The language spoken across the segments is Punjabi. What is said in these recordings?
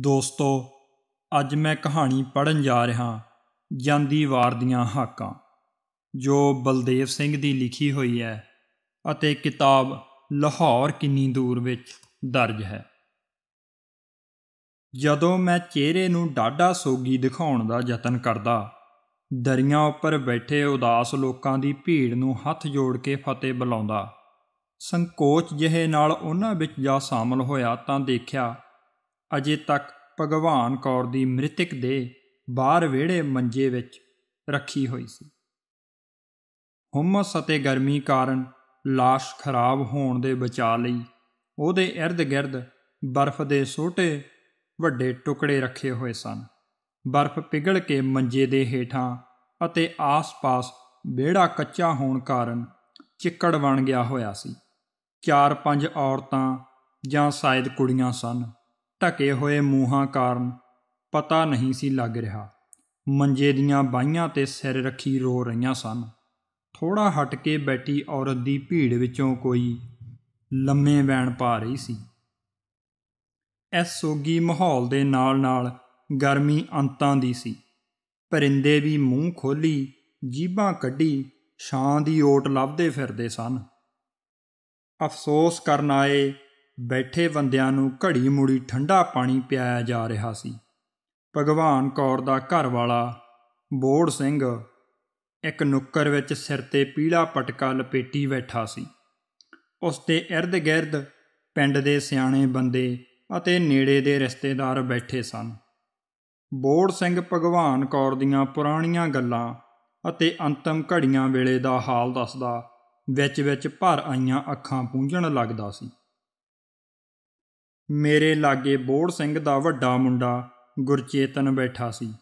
ਦੋਸਤੋ ਅੱਜ ਮੈਂ ਕਹਾਣੀ ਪੜਨ ਜਾ ਰਿਹਾ ਜਾਂਦੀ ਵਾਰ ਦੀਆਂ ਹਾਕਾਂ ਜੋ ਬਲਦੇਵ ਸਿੰਘ ਦੀ ਲਿਖੀ ਹੋਈ ਹੈ ਅਤੇ ਕਿਤਾਬ ਲਾਹੌਰ ਕਿੰਨੀ ਦੂਰ ਵਿੱਚ ਦਰਜ ਹੈ ਜਦੋਂ ਮੈਂ ਚਿਹਰੇ ਨੂੰ ਡਾਢਾ ਸੋਗੀ ਦਿਖਾਉਣ ਦਾ ਯਤਨ ਕਰਦਾ ਦਰਿਆ ਉੱਪਰ ਬੈਠੇ ਉਦਾਸ ਲੋਕਾਂ ਦੀ ਭੀੜ ਨੂੰ ਹੱਥ ਜੋੜ ਕੇ ਫਤਿਹ ਬੁਲਾਉਂਦਾ ਸੰਕੋਚ ਜਿਹੇ ਨਾਲ ਉਹਨਾਂ ਵਿੱਚ ਜਾ ਸ਼ਾਮਲ ਹੋਇਆ ਤਾਂ ਦੇਖਿਆ ਅਜੇ ਤੱਕ ਭਗਵਾਨ ਕੌਰ ਦੀ ਮ੍ਰਿਤਕ ਦੇ ਬਾਹਰ ਵਿਹੜੇ ਮੰਜੇ ਵਿੱਚ ਰੱਖੀ ਹੋਈ ਸੀ ਹਮਸ ਅਤੇ ਗਰਮੀ ਕਾਰਨ লাশ ਖਰਾਬ ਹੋਣ ਦੇ ਬਚਾ ਲਈ ਉਹਦੇ ird-gird ਬਰਫ਼ ਦੇ ਛੋਟੇ ਵੱਡੇ ਟੁਕੜੇ ਰੱਖੇ ਹੋਏ ਸਨ ਬਰਫ਼ ਪਿਘਲ ਕੇ ਮੰਜੇ ਦੇ ਹੇਠਾਂ ਅਤੇ ਆਸ-ਪਾਸ ਵਿਹੜਾ ਕੱਚਾ ਹੋਣ ਕਾਰਨ ਚਿੱਕੜ ਬਣ ਗਿਆ ਹੋਇਆ ਸੀ ਚਾਰ ਪੰਜ ਔਰਤਾਂ ਜਾਂ ਸ਼ਾਇਦ ਕੁੜੀਆਂ ਸਨ ਢਕੇ ਹੋਏ ਮੂੰਹਾਂ ਕਾਰਨ ਪਤਾ ਨਹੀਂ ਸੀ ਲੱਗ ਰਿਹਾ ਮੰਜੇ ਦੀਆਂ ਬਾਹਾਂ ਤੇ ਸਿਰ ਰੱਖੀ ਰੋ ਰਹੀਆਂ ਸਨ ਥੋੜਾ ਹਟ ਕੇ ਬੈਠੀ ਔਰਤ ਦੀ ਭੀੜ ਵਿੱਚੋਂ ਕੋਈ ਲੰਮੇ ਵੈਣ ਪਾ ਰਹੀ ਸੀ ਇਸ ਸੋਗੀ ਮਾਹੌਲ ਦੇ ਨਾਲ-ਨਾਲ ਗਰਮੀ ਅੰਤਾਂ ਦੀ ਸੀ ਪਰਿੰਦੇ ਵੀ ਮੂੰਹ ਖੋਲੀ ਜੀਭਾਂ ਕੱਢੀ ਛਾਂ ਦੀ ਓਟ ਲੱਭਦੇ ਫਿਰਦੇ ਸਨ ਅਫਸੋਸ ਕਰਨ ਆਏ ਬੈਠੇ ਬੰਦਿਆਂ ਨੂੰ ਘੜੀ ਮੁੜੀ ਠੰਡਾ ਪਾਣੀ ਪਿਆਇਆ ਜਾ ਰਿਹਾ ਸੀ ਭਗਵਾਨ ਕੌਰ ਦਾ ਘਰ ਵਾਲਾ ਬੋੜ ਸਿੰਘ ਇੱਕ ਨੁੱਕਰ ਵਿੱਚ ਸਿਰ ਤੇ ਪੀਲਾ ਪਟਕਾ ਲਪੇਟੀ ਬੈਠਾ ਸੀ ਉਸ ਤੇ ird-gird ਪਿੰਡ ਦੇ ਸਿਆਣੇ ਬੰਦੇ ਅਤੇ ਨੇੜੇ ਦੇ ਰਿਸ਼ਤੇਦਾਰ ਬੈਠੇ ਸਨ ਬੋੜ ਸਿੰਘ ਭਗਵਾਨ ਕੌਰ ਦੀਆਂ ਪੁਰਾਣੀਆਂ ਗੱਲਾਂ ਅਤੇ ਅੰਤਮ ਘੜੀਆਂ ਵੇਲੇ ਦਾ ਹਾਲ ਦੱਸਦਾ ਵਿੱਚ ਵਿੱਚ ਭਰ ਆਈਆਂ ਅੱਖਾਂ ਪੂੰਝਣ ਲੱਗਦਾ ਸੀ ਮੇਰੇ ਲਾਗੇ ਬੋੜ ਸਿੰਘ ਦਾ ਵੱਡਾ ਮੁੰਡਾ ਗੁਰਚੇਤਨ ਬੈਠਾ ਸੀ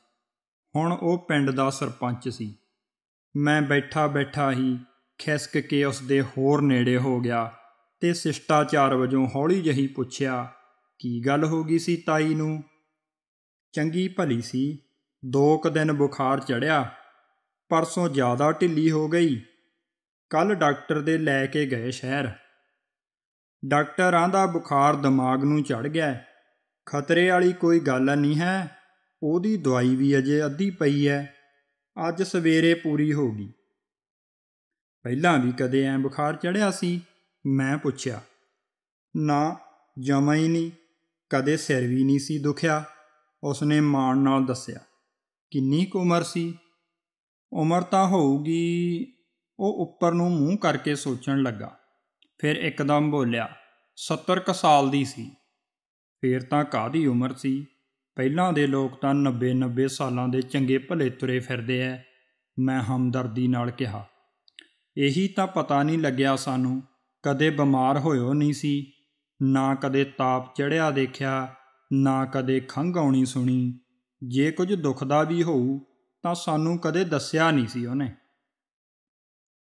ਹੁਣ ਉਹ ਪਿੰਡ ਦਾ ਸਰਪੰਚ ਸੀ ਮੈਂ ਬੈਠਾ ਬੈਠਾ ਹੀ ਖਿਸਕ ਕੇ ਉਸ ਦੇ ਹੋਰ ਨੇੜੇ ਹੋ ਗਿਆ ਤੇ ਸਿਸ਼ਟਾਚਾਰ ਵਜੋਂ ਹੌਲੀ ਜਹੀ ਪੁੱਛਿਆ ਕੀ ਗੱਲ ਹੋ ਗਈ ਸੀ ਤਾਈ ਨੂੰ ਚੰਗੀ ਭਲੀ ਸੀ ਦੋ ਕੁ ਦਿਨ ਬੁਖਾਰ ਚੜਿਆ ਪਰਸੋਂ ਜ਼ਿਆਦਾ ਢਿੱਲੀ ਹੋ ਗਈ ਕੱਲ ਡਾਕਟਰ ਦੇ ਲੈ ਕੇ ਗਏ ਸ਼ਹਿਰ ਡਾਕਟਰਾਂ ਦਾ ਬੁਖਾਰ ਦਿਮਾਗ ਨੂੰ ਚੜ ਗਿਆ ਖਤਰੇ ਵਾਲੀ ਕੋਈ ਗੱਲ ਨਹੀਂ ਹੈ ਉਹਦੀ ਦਵਾਈ ਵੀ ਅਜੇ ਅੱਧੀ ਪਈ ਹੈ ਅੱਜ ਸਵੇਰੇ ਪੂਰੀ ਹੋਗੀ ਪਹਿਲਾਂ ਵੀ ਕਦੇ ਐ ਬੁਖਾਰ ਚੜਿਆ ਸੀ ਮੈਂ ਪੁੱਛਿਆ ਨਾ ਜਮਾ ਹੀ ਨਹੀਂ ਕਦੇ ਸਿਰ ਵੀ ਨਹੀਂ ਸੀ ਦੁਖਿਆ ਉਸਨੇ ਮਾਣ ਨਾਲ ਦੱਸਿਆ ਕਿੰਨੀ ਕੁ ਉਮਰ ਸੀ ਉਮਰ ਤਾਂ ਹੋਊਗੀ ਉਹ ਉੱਪਰ ਨੂੰ ਮੂੰਹ ਕਰਕੇ ਸੋਚਣ ਲੱਗਾ ਫਿਰ ਇੱਕਦਮ ਬੋਲਿਆ 70 ਕ ਸਾਲ ਦੀ ਸੀ ਫੇਰ ਤਾਂ ਕਾਦੀ ਉਮਰ ਸੀ ਪਹਿਲਾਂ ਦੇ ਲੋਕ ਤਾਂ 90 90 ਸਾਲਾਂ ਦੇ ਚੰਗੇ ਭਲੇ ਤੁਰੇ ਫਿਰਦੇ ਐ ਮੈਂ ਹਮਦਰਦੀ ਨਾਲ ਕਿਹਾ ਇਹੀ ਤਾਂ ਪਤਾ ਨਹੀਂ ਲੱਗਿਆ ਸਾਨੂੰ ਕਦੇ ਬਿਮਾਰ ਹੋਇਓ ਨਹੀਂ ਸੀ ਨਾ ਕਦੇ ਤਾਪ ਚੜਿਆ ਦੇਖਿਆ ਨਾ ਕਦੇ ਖੰਘ ਆਉਣੀ ਸੁਣੀ ਜੇ ਕੁਝ ਦੁਖਦਾ ਵੀ ਹੋਊ ਤਾਂ ਸਾਨੂੰ ਕਦੇ ਦੱਸਿਆ ਨਹੀਂ ਸੀ ਉਹਨੇ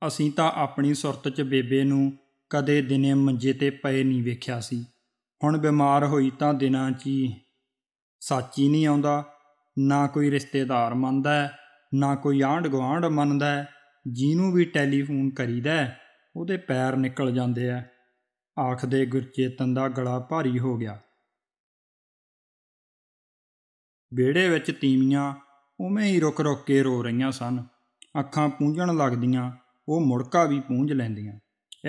ਅਸੀਂ ਤਾਂ ਆਪਣੀ ਸੁਰਤ 'ਚ ਬੇਬੇ ਨੂੰ ਕਦੇ ਦਿਨੇ ਮੰਜੇ ਤੇ ਪਏ ਨਹੀਂ ਵੇਖਿਆ ਸੀ ਹੁਣ ਬਿਮਾਰ ਹੋਈ ਤਾਂ ਦਿਨਾਂ 'ਚ ਹੀ ਸਾਚੀ ਨਹੀਂ ਆਉਂਦਾ ਨਾ ਕੋਈ ਰਿਸ਼ਤੇਦਾਰ ਮੰਨਦਾ ਨਾ ਕੋਈ ਆਂਢ ਗਵਾਂਢ ਮੰਨਦਾ ਜਿਹਨੂੰ ਵੀ ਟੈਲੀਫੋਨ ਕਰੀਦਾ ਉਹਦੇ ਪੈਰ ਨਿਕਲ ਜਾਂਦੇ ਆ ਆਖਦੇ ਗੁਰਚੇਤਨ ਦਾ ਗਲਾ ਭਾਰੀ ਹੋ ਗਿਆ ਵਿਹੜੇ ਵਿੱਚ ਤੀਮੀਆਂ ਉਵੇਂ ਹੀ ਰੁਕ ਰੁਕ ਕੇ ਰੋ ਰਹੀਆਂ ਸਨ ਅੱਖਾਂ ਪੂੰਝਣ ਲੱਗਦੀਆਂ ਉਹ ਮੁੜਕਾ ਵੀ ਪੂੰਝ ਲੈਂਦੀਆਂ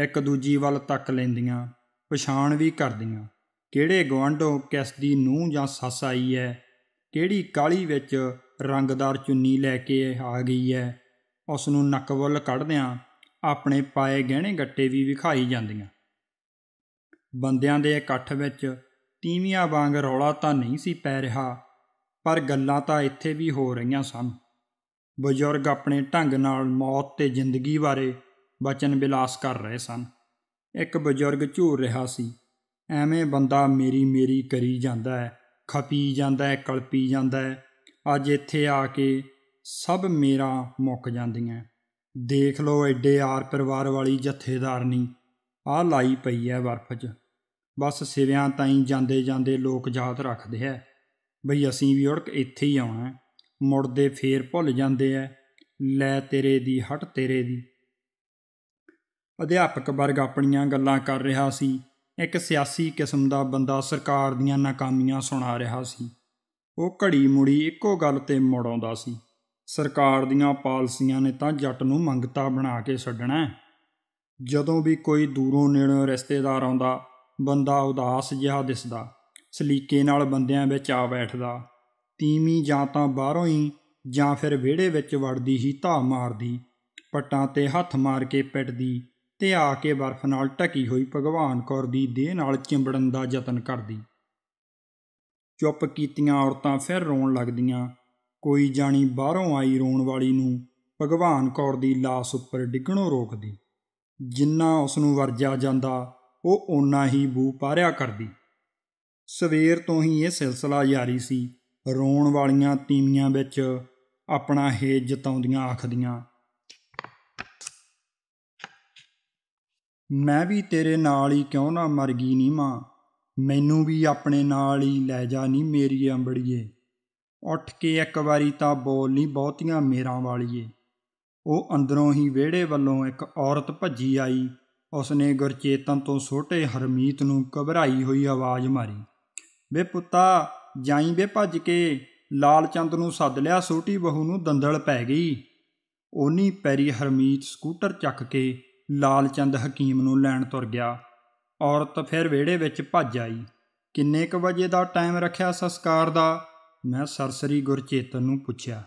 ਇੱਕ ਦੂਜੀ ਵੱਲ ਤੱਕ ਲੈਂਦੀਆਂ ਪਛਾਣ ਵੀ ਕਰਦੀਆਂ ਕਿਹੜੇ ਗਵੰਡੋਂ ਕਿਸ ਦੀ ਨੂੰਹ ਜਾਂ ਸੱਸ ਆਈ ਹੈ ਕਿਹੜੀ ਕਾਲੀ ਵਿੱਚ ਰੰਗਦਾਰ ਚੁੰਨੀ ਲੈ ਕੇ ਆ ਗਈ ਹੈ ਉਸ ਨੂੰ ਨਕਵਲ ਕੱਢਦਿਆਂ ਆਪਣੇ ਪਾਏ ਗਹਿਣੇ ਗੱਟੇ ਵੀ ਵਿਖਾਈ ਜਾਂਦੀਆਂ ਬੰਦਿਆਂ ਦੇ ਇਕੱਠ ਵਿੱਚ ਤੀਵੀਆਂ ਵਾਂਗ ਰੌਲਾ ਤਾਂ ਨਹੀਂ ਸੀ ਪੈ ਰਿਹਾ ਪਰ ਗੱਲਾਂ ਤਾਂ ਇੱਥੇ ਵੀ ਹੋ ਰਹੀਆਂ ਸਨ ਬਜ਼ੁਰਗ ਆਪਣੇ ਢੰਗ ਨਾਲ ਮੌਤ ਤੇ ਜ਼ਿੰਦਗੀ ਬਾਰੇ ਬਚਨ ਬਿਲਾਸ ਕਰ ਰਹੇ ਸਨ ਇੱਕ ਬਜ਼ੁਰਗ ਝੂਰ ਰਿਹਾ ਸੀ ਐਵੇਂ ਬੰਦਾ ਮੇਰੀ ਮੇਰੀ ਕਰੀ ਜਾਂਦਾ ਹੈ ਖਪੀ ਜਾਂਦਾ ਹੈ ਕਲਪੀ ਜਾਂਦਾ ਹੈ ਅੱਜ ਇੱਥੇ ਆ ਕੇ ਸਭ ਮੇਰਾ ਮੁੱਕ ਜਾਂਦੀਆਂ ਦੇਖ ਲਓ ਐਡੇ ਆਰ ਪਰਿਵਾਰ ਵਾਲੀ ਜਥੇਦਾਰਨੀ ਆ ਲਾਈ ਪਈ ਐ ਬਰਫ਼ 'ਚ ਬਸ ਸਿਵਿਆਂ ਤਾਈਂ ਜਾਂਦੇ ਜਾਂਦੇ ਲੋਕ ਯਾਦ ਰੱਖਦੇ ਐ ਬਈ ਅਸੀਂ ਵੀ ਉੜਕ ਇੱਥੇ ਹੀ ਆਉਣਾ ਮੁੜਦੇ ਫੇਰ ਭੁੱਲ ਜਾਂਦੇ ਐ ਲੈ ਤੇਰੇ ਦੀ ਹਟ ਤੇਰੇ ਦੀ ਅਧਿਆਪਕ ਵਰਗ ਆਪਣੀਆਂ ਗੱਲਾਂ ਕਰ ਰਿਹਾ ਸੀ ਇੱਕ ਸਿਆਸੀ ਕਿਸਮ ਦਾ ਬੰਦਾ ਸਰਕਾਰ ਦੀਆਂ ਨਾਕਾਮੀਆਂ ਸੁਣਾ ਰਿਹਾ ਸੀ ਉਹ ਘੜੀ ਮੁੜੀ ਇੱਕੋ ਗੱਲ ਤੇ ਮੁੜ ਆਉਂਦਾ ਸੀ ਸਰਕਾਰ ਦੀਆਂ ਪਾਲਸੀਆਂ ਨੇ ਤਾਂ ਜੱਟ ਨੂੰ ਮੰਗਤਾ ਬਣਾ ਕੇ ਛੱਡਣਾ ਜਦੋਂ ਵੀ ਕੋਈ ਦੂਰੋਂ ਨੇੜੋਂ ਰਿਸ਼ਤੇਦਾਰ ਆਉਂਦਾ ਬੰਦਾ ਉਦਾਸ ਜਿਹਾ ਦਿਸਦਾ ਸਲੀਕੇ ਨਾਲ ਬੰਦਿਆਂ ਵਿੱਚ ਆ ਬੈਠਦਾ ਤੀਮੀ ਜਾਂ ਤਾਂ ਬਾਹਰੋਂ ਹੀ ਜਾਂ ਫਿਰ ਵਿਹੜੇ ਵਿੱਚ ਵੜਦੀ ਹੀ ਧਾ ਮਾਰਦੀ ਪੱਟਾਂ ਤੇ ਹੱਥ ਮਾਰ ਕੇ ਪਿੱਟਦੀ ਤੇ ਆ ਕੇ ਬਰਫ਼ ਨਾਲ ਟਕੀ ਹੋਈ ਭਗਵਾਨ ਕੌਰ ਦੀ ਦੇਹ ਨਾਲ ਚਿੰਬੜਨ ਦਾ ਯਤਨ ਕਰਦੀ ਚੁੱਪ ਕੀਤੀਆਂ ਔਰਤਾਂ ਫਿਰ ਰੋਣ ਲੱਗਦੀਆਂ ਕੋਈ ਜਾਣੀ ਬਾਹਰੋਂ ਆਈ ਰੋਣ ਵਾਲੀ ਨੂੰ ਭਗਵਾਨ ਕੌਰ ਦੀ লাশ ਉੱਪਰ ਡਿੱਗਣੋਂ ਰੋਕਦੀ ਜਿੰਨਾ ਉਸ ਨੂੰ ਵਰਜਿਆ ਜਾਂਦਾ ਉਹ ਓਨਾ ਹੀ ਬੂ ਪਾਰਿਆ ਕਰਦੀ ਸਵੇਰ ਤੋਂ ਹੀ ਇਹ ਸਿਲਸਿਲਾ ਜਾਰੀ ਸੀ ਰੋਣ ਵਾਲੀਆਂ ਤੀਮੀਆਂ ਵਿੱਚ ਆਪਣਾ ਹੇਜ ਜਤਾਉਂਦੀਆਂ ਆਖਦੀਆਂ ਮੈਂ ਵੀ ਤੇਰੇ ਨਾਲ ਹੀ ਕਿਉਂ ਨਾ ਮਰ ਗਈ ਨੀ ਮਾਂ ਮੈਨੂੰ ਵੀ ਆਪਣੇ ਨਾਲ ਹੀ ਲੈ ਜਾ ਨੀ ਮੇਰੀ ਅੰਬੜੀਏ ਉੱਠ ਕੇ ਇੱਕ ਵਾਰੀ ਤਾਂ ਬੋਲ ਨਹੀਂ ਬਹੁਤੀਆਂ ਮੇਰਾਂ ਵਾਲੀਏ ਉਹ ਅੰਦਰੋਂ ਹੀ ਵਿਹੜੇ ਵੱਲੋਂ ਇੱਕ ਔਰਤ ਭੱਜੀ ਆਈ ਉਸਨੇ ਗੁਰਚੇਤਨ ਤੋਂ ਛੋਟੇ ਹਰਮੀਤ ਨੂੰ ਘਬਰਾਈ ਹੋਈ ਆਵਾਜ਼ ਮਾਰੀ ਵੇ ਪੁੱਤਾ ਜਾਈ ਵੇ ਭੱਜ ਕੇ ਲਾਲਚੰਦ ਨੂੰ ਸੱਦ ਲਿਆ ਛੋਟੀ ਬਹੂ ਨੂੰ ਦੰਦਲ ਪੈ ਗਈ ਉਨੀ ਪੈਰੀ ਹਰਮੀਤ ਸਕੂਟਰ ਚੱਕ ਕੇ ਲਾਲ ਚੰਦ ਹਕੀਮ ਨੂੰ ਲੈਣ ਤੁਰ ਗਿਆ ਔਰਤ ਫਿਰ ਵਿਹੜੇ ਵਿੱਚ ਭੱਜ ਆਈ ਕਿੰਨੇ ਕ ਵਜੇ ਦਾ ਟਾਈਮ ਰੱਖਿਆ ਸੰਸਕਾਰ ਦਾ ਮੈਂ ਸਰਸਰੀ ਗੁਰਚੇਤਨ ਨੂੰ ਪੁੱਛਿਆ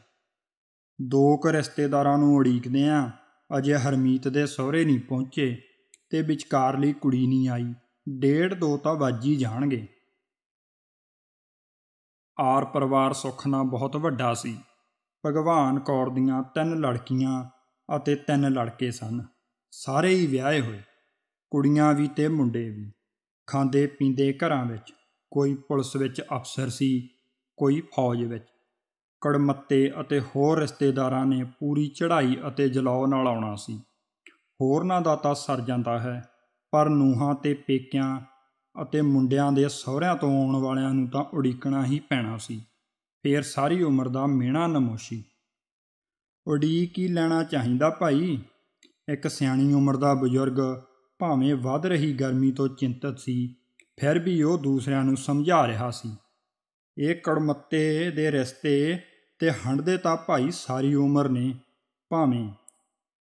ਦੋ ਕੁ ਰਿਸ਼ਤੇਦਾਰਾਂ ਨੂੰ ਉਡੀਕਦੇ ਆ ਅਜੇ ਹਰਮੀਤ ਦੇ ਸਹੁਰੇ ਨਹੀਂ ਪਹੁੰਚੇ ਤੇ ਵਿਚਕਾਰਲੀ ਕੁੜੀ ਨਹੀਂ ਆਈ ਡੇਢ ਦੋ ਤਾਂ ਵੱਜ ਹੀ ਜਾਣਗੇ ਆਰ ਪਰਿਵਾਰ ਸੁੱਖ ਨਾਲ ਬਹੁਤ ਵੱਡਾ ਸੀ ਭਗਵਾਨ ਕੌਰ ਦੀਆਂ ਤਿੰਨ ਲੜਕੀਆਂ ਅਤੇ ਤਿੰਨ ਲੜਕੇ ਸਨ ਸਾਰੇ ਹੀ ਵਿਆਹੇ ਹੋਏ ਕੁੜੀਆਂ ਵੀ ਤੇ ਮੁੰਡੇ ਵੀ ਖਾਂਦੇ ਪੀਂਦੇ ਘਰਾਂ ਵਿੱਚ ਕੋਈ ਪੁਲਿਸ ਵਿੱਚ ਅਫਸਰ ਸੀ ਕੋਈ ਫੌਜ ਵਿੱਚ ਕੜਮੱਤੇ ਅਤੇ ਹੋਰ ਰਿਸ਼ਤੇਦਾਰਾਂ ਨੇ ਪੂਰੀ ਚੜ੍ਹਾਈ ਅਤੇ ਜਲਾਉ ਨਾਲ ਆਉਣਾ ਸੀ ਹੋਰਨਾਂ ਦਾ ਤਾਂ ਸਰ ਜਾਂਦਾ ਹੈ ਪਰ ਨੂਹਾਂ ਤੇ ਪੇਕਿਆਂ ਅਤੇ ਮੁੰਡਿਆਂ ਦੇ ਸਹੁਰਿਆਂ ਤੋਂ ਆਉਣ ਵਾਲਿਆਂ ਨੂੰ ਤਾਂ ਉਡੀਕਣਾ ਹੀ ਪੈਣਾ ਸੀ ਫੇਰ ਸਾਰੀ ਉਮਰ ਦਾ ਮੀਣਾ ਨਮੋਸ਼ੀ ਉਡੀਕ ਹੀ ਲੈਣਾ ਚਾਹੀਦਾ ਭਾਈ ਇੱਕ ਸਿਆਣੀ ਉਮਰ ਦਾ ਬਜ਼ੁਰਗ ਭਾਵੇਂ ਵੱਧ ਰਹੀ ਗਰਮੀ ਤੋਂ ਚਿੰਤਤ ਸੀ ਫਿਰ ਵੀ ਉਹ ਦੂਸਰਿਆਂ ਨੂੰ ਸਮਝਾ ਰਿਹਾ ਸੀ ਇਹ ਕੜਮੱਤੇ ਦੇ ਰਸਤੇ ਤੇ ਹੰਡਦੇ ਤਾਂ ਭਾਈ ਸਾਰੀ ਉਮਰ ਨੇ ਭਾਵੇਂ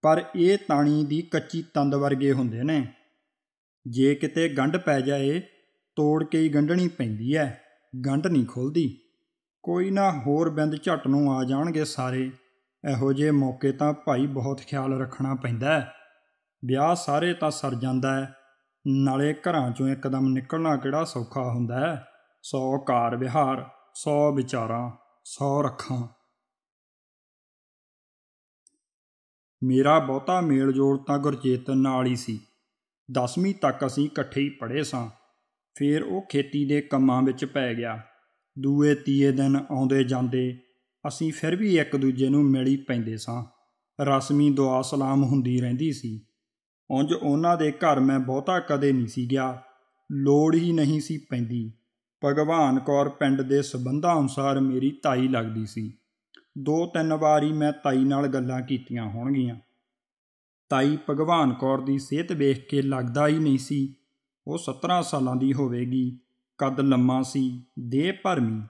ਪਰ ਇਹ ਤਾਣੀ ਦੀ ਕੱਚੀ ਤੰਦ ਵਰਗੇ ਹੁੰਦੇ ਨੇ ਜੇ ਕਿਤੇ ਗੰਢ ਪੈ ਜਾਏ ਤੋੜ ਕੇ ਹੀ ਗੰਢਣੀ ਪੈਂਦੀ ਐ ਗੰਢ ਨਹੀਂ ਖੁੱਲਦੀ ਕੋਈ ਨਾ ਹੋਰ ਬਿੰਦ ਝਟ ਨੂੰ ਆ ਜਾਣਗੇ ਸਾਰੇ ਇਹੋ ਜਿਹੇ ਮੌਕੇ ਤਾਂ ਭਾਈ ਬਹੁਤ ਖਿਆਲ ਰੱਖਣਾ ਪੈਂਦਾ ਹੈ ਵਿਆਹ ਸਾਰੇ ਤਾਂ ਸਰ ਜਾਂਦਾ ਹੈ ਨਾਲੇ ਘਰਾਂ ਚੋਂ ਇੱਕਦਮ ਨਿਕਲਣਾ ਕਿਹੜਾ ਸੌਖਾ ਹੁੰਦਾ ਹੈ ਸੌ ਕਾਰ ਵਿਹਾਰ ਸੌ ਵਿਚਾਰਾਂ ਸੌ ਰੱਖਾਂ ਮੇਰਾ ਬਹੁਤਾ ਮੇਲ ਜੋੜ ਤਾਂ ਗੁਰਚੇਤਨ ਨਾਲ ਹੀ ਸੀ 10ਵੀਂ ਤੱਕ ਅਸੀਂ ਇਕੱਠੇ ਹੀ ਪੜ੍ਹੇ ਸਾਂ ਫਿਰ ਉਹ ਖੇਤੀ ਦੇ ਕੰਮਾਂ ਵਿੱਚ ਪੈ ਗਿਆ ਦੂਏ ਤੀਏ ਦਿਨ ਆਉਂਦੇ ਜਾਂਦੇ ਅਸੀਂ ਫਿਰ ਵੀ ਇੱਕ ਦੂਜੇ ਨੂੰ ਮਿਲੀ ਪੈਂਦੇ ਸਾਂ ਰਸਮੀ ਦੁਆ ਸਲਾਮ ਹੁੰਦੀ ਰਹਿੰਦੀ ਸੀ ਉੰਜ ਉਹਨਾਂ ਦੇ ਘਰ ਮੈਂ ਬਹੁਤਾ ਕਦੇ ਨਹੀਂ ਸੀ ਗਿਆ ਲੋੜ ਹੀ ਨਹੀਂ ਸੀ ਪੈਂਦੀ ਭਗਵਾਨ ਕੌਰ ਪਿੰਡ ਦੇ ਸਬੰਧਾਂ ਅਨੁਸਾਰ ਮੇਰੀ ਤਾਈ ਲੱਗਦੀ ਸੀ ਦੋ ਤਿੰਨ ਵਾਰੀ ਮੈਂ ਤਾਈ ਨਾਲ ਗੱਲਾਂ ਕੀਤੀਆਂ ਹੋਣਗੀਆਂ ਤਾਈ ਭਗਵਾਨ ਕੌਰ ਦੀ ਸਿਹਤ ਵੇਖ ਕੇ ਲੱਗਦਾ ਹੀ ਨਹੀਂ ਸੀ ਉਹ 17 ਸਾਲਾਂ ਦੀ ਹੋਵੇਗੀ ਕੱਦ ਲੰਮਾ ਸੀ ਦੇਹ ਭਰਮੀ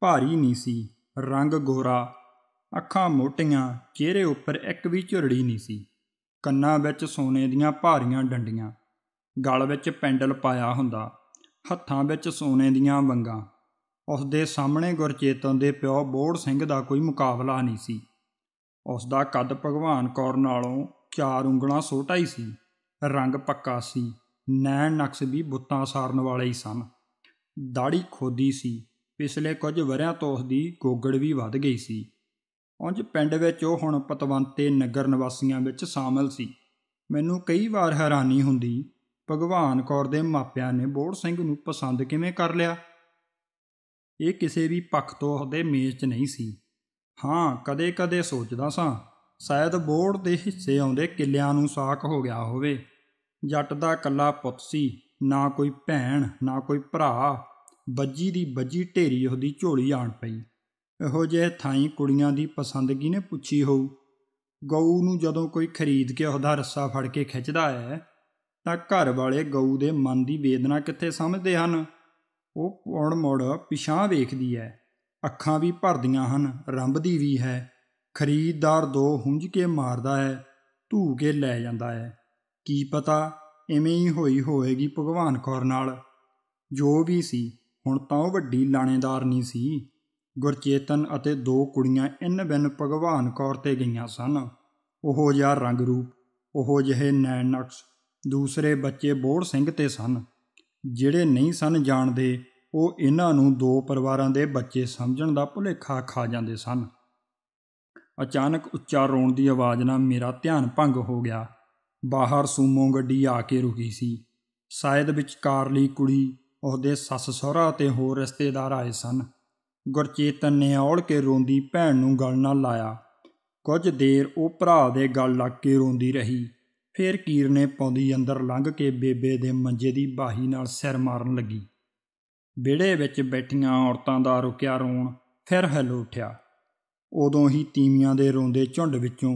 ਭਾਰੀ ਨਹੀਂ ਸੀ ਰੰਗ ਗੋਰਾ ਅੱਖਾਂ ਮੋਟੀਆਂ ਚਿਹਰੇ ਉੱਪਰ ਇੱਕ ਵੀ ਝੁਰੜੀ ਨਹੀਂ ਸੀ ਕੰਨਾਂ ਵਿੱਚ ਸੋਨੇ ਦੀਆਂ ਭਾਰੀਆਂ ਡੰਡੀਆਂ ਗਲ ਵਿੱਚ ਪੈਂਡਲ ਪਾਇਆ ਹੁੰਦਾ ਹੱਥਾਂ ਵਿੱਚ ਸੋਨੇ ਦੀਆਂ ਵੰਗਾਂ ਉਸ ਦੇ ਸਾਹਮਣੇ ਗੁਰਚੇਤਨ ਦੇ ਪਿਓ ਬੋੜ ਸਿੰਘ ਦਾ ਕੋਈ ਮੁਕਾਬਲਾ ਨਹੀਂ ਸੀ ਉਸ ਦਾ ਕੱਦ ਭਗਵਾਨ ਕੌਰ ਨਾਲੋਂ ਚਾਰ ਉਂਗਲਾਂ ਛੋਟਾ ਹੀ ਸੀ ਰੰਗ ਪੱਕਾ ਸੀ ਨੈਣ ਨਕਸ਼ ਵੀ ਬੁੱਤਾਂ ਸਾਰਨ ਵਾਲੇ ਹੀ ਸਨ ਦਾੜੀ ਖੋਦੀ ਸੀ ਪਿਛਲੇ ਕੁਝ ਵਰਿਆਂ ਤੋਂ ਉਸ ਦੀ ਗੋਗੜ ਵੀ ਵੱਧ ਗਈ ਸੀ ਉੰਜ ਪਿੰਡ ਵਿੱਚ ਉਹ ਹੁਣ ਪਤਵੰਤੇ ਨਗਰ ਨਿਵਾਸੀਆਂ ਵਿੱਚ ਸ਼ਾਮਲ ਸੀ ਮੈਨੂੰ ਕਈ ਵਾਰ ਹੈਰਾਨੀ ਹੁੰਦੀ ਭਗਵਾਨ ਕੌਰ ਦੇ ਮਾਪਿਆਂ ਨੇ ਬੋੜ ਸਿੰਘ ਨੂੰ ਪਸੰਦ ਕਿਵੇਂ ਕਰ ਲਿਆ ਇਹ ਕਿਸੇ ਵੀ ਪੱਖ ਤੋਂ ਉਹਦੇ ਮੇਜ਼ 'ਚ ਨਹੀਂ ਸੀ ਹਾਂ ਕਦੇ-ਕਦੇ ਸੋਚਦਾ ਸਾਂ ਸ਼ਾਇਦ ਬੋੜ ਦੇ ਹਿੱਸੇ ਆਉਂਦੇ ਕਿੱਲਿਆਂ ਨੂੰ ਸਾਖ ਹੋ ਗਿਆ ਹੋਵੇ ਜੱਟ ਦਾ ਕੱਲਾ ਪੁੱਤ ਸੀ ਨਾ ਕੋਈ ਭੈਣ ਨਾ ਕੋਈ ਭਰਾ ਬੱਜੀ ਦੀ ਬੱਜੀ ਢੇਰੀ ਉਹਦੀ ਝੋਲੀ ਆਣ ਪਈ ਇਹੋ ਜੇ ਥਾਈ ਕੁੜੀਆਂ ਦੀ ਪਸੰਦਗੀ ਨੇ ਪੁੱਛੀ ਹੋਊ ਗਊ ਨੂੰ ਜਦੋਂ ਕੋਈ ਖਰੀਦ ਕੇ ਉਹਦਾ ਰੱਸਾ ਫੜ ਕੇ ਖਿੱਚਦਾ ਹੈ ਤਾਂ ਘਰ ਵਾਲੇ ਗਊ ਦੇ ਮਨ ਦੀ ਵੇਦਨਾ ਕਿੱਥੇ ਸਮਝਦੇ ਹਨ ਉਹ ਔੜ ਮੋੜ ਪਿਛਾਂ ਵੇਖਦੀ ਹੈ ਅੱਖਾਂ ਵੀ ਭਰਦੀਆਂ ਹਨ ਰੰਬਦੀ ਵੀ ਹੈ ਖਰੀਦਦਾਰ ਦੋ ਹੁੰਝ ਕੇ ਮਾਰਦਾ ਹੈ ਧੂ ਕੇ ਲੈ ਜਾਂਦਾ ਹੈ ਕੀ ਪਤਾ ਐਵੇਂ ਹੀ ਹੋਈ ਹੋਵੇਗੀ ਭਗਵਾਨ ਕੌਰ ਨਾਲ ਜੋ ਵੀ ਸੀ ਹੁਣ ਤਾਂ ਉਹ ਵੱਡੀ ਲਾਣੇਦਾਰ ਨਹੀਂ ਸੀ ਗੁਰਚੇਤਨ ਅਤੇ ਦੋ ਕੁੜੀਆਂ ਇਨ ਬਿਨ ਭਗਵਾਨ ਕੌਰ ਤੇ ਗਈਆਂ ਸਨ ਉਹੋ ਜਿਹਾ ਰੰਗ ਰੂਪ ਉਹੋ ਜਿਹੇ ਨੈਣ ਨਕਸ਼ ਦੂਸਰੇ ਬੱਚੇ ਬੋੜ ਸਿੰਘ ਤੇ ਸਨ ਜਿਹੜੇ ਨਹੀਂ ਸਨ ਜਾਣਦੇ ਉਹ ਇਹਨਾਂ ਨੂੰ ਦੋ ਪਰਿਵਾਰਾਂ ਦੇ ਬੱਚੇ ਸਮਝਣ ਦਾ ਭੁਲੇਖਾ ਖਾ ਜਾਂਦੇ ਸਨ ਅਚਾਨਕ ਉੱਚਾ ਰੋਣ ਦੀ ਆਵਾਜ਼ ਨਾਲ ਮੇਰਾ ਧਿਆਨ ਭੰਗ ਹੋ ਗਿਆ ਬਾਹਰ ਸੂਮੋ ਗੱਡੀ ਆ ਕੇ ਰੁਕੀ ਸੀ ਸ਼ਾਇਦ ਵਿਚਕਾਰਲੀ ਕੁੜੀ ਉਹਦੇ ਸੱਸ ਸਹੁਰਾ ਤੇ ਹੋਰ ਰਿਸ਼ਤੇਦਾਰ ਆਏ ਸਨ ਗੁਰਚੇਤਨ ਨੇ ਔੜ ਕੇ ਰੋਂਦੀ ਭੈਣ ਨੂੰ ਗਲ ਨਾਲ ਲਾਇਆ ਕੁਝ ਦੇਰ ਉਹ ਭਰਾ ਦੇ ਗਲ ਲੱਗ ਕੇ ਰੋਂਦੀ ਰਹੀ ਫਿਰ ਕੀਰਨੇ ਪੌਂਦੀ ਅੰਦਰ ਲੰਘ ਕੇ ਬੇਬੇ ਦੇ ਮੰਜੇ ਦੀ ਬਾਹੀ ਨਾਲ ਸਿਰ ਮਾਰਨ ਲੱਗੀ ਵਿੜੇ ਵਿੱਚ ਬੈਠੀਆਂ ਔਰਤਾਂ ਦਾ ਰੁਕਿਆ ਰੋਣ ਫਿਰ ਹਲੋ ਉਠਿਆ ਉਦੋਂ ਹੀ ਤੀਮੀਆਂ ਦੇ ਰੋਂਦੇ ਝੁੰਡ ਵਿੱਚੋਂ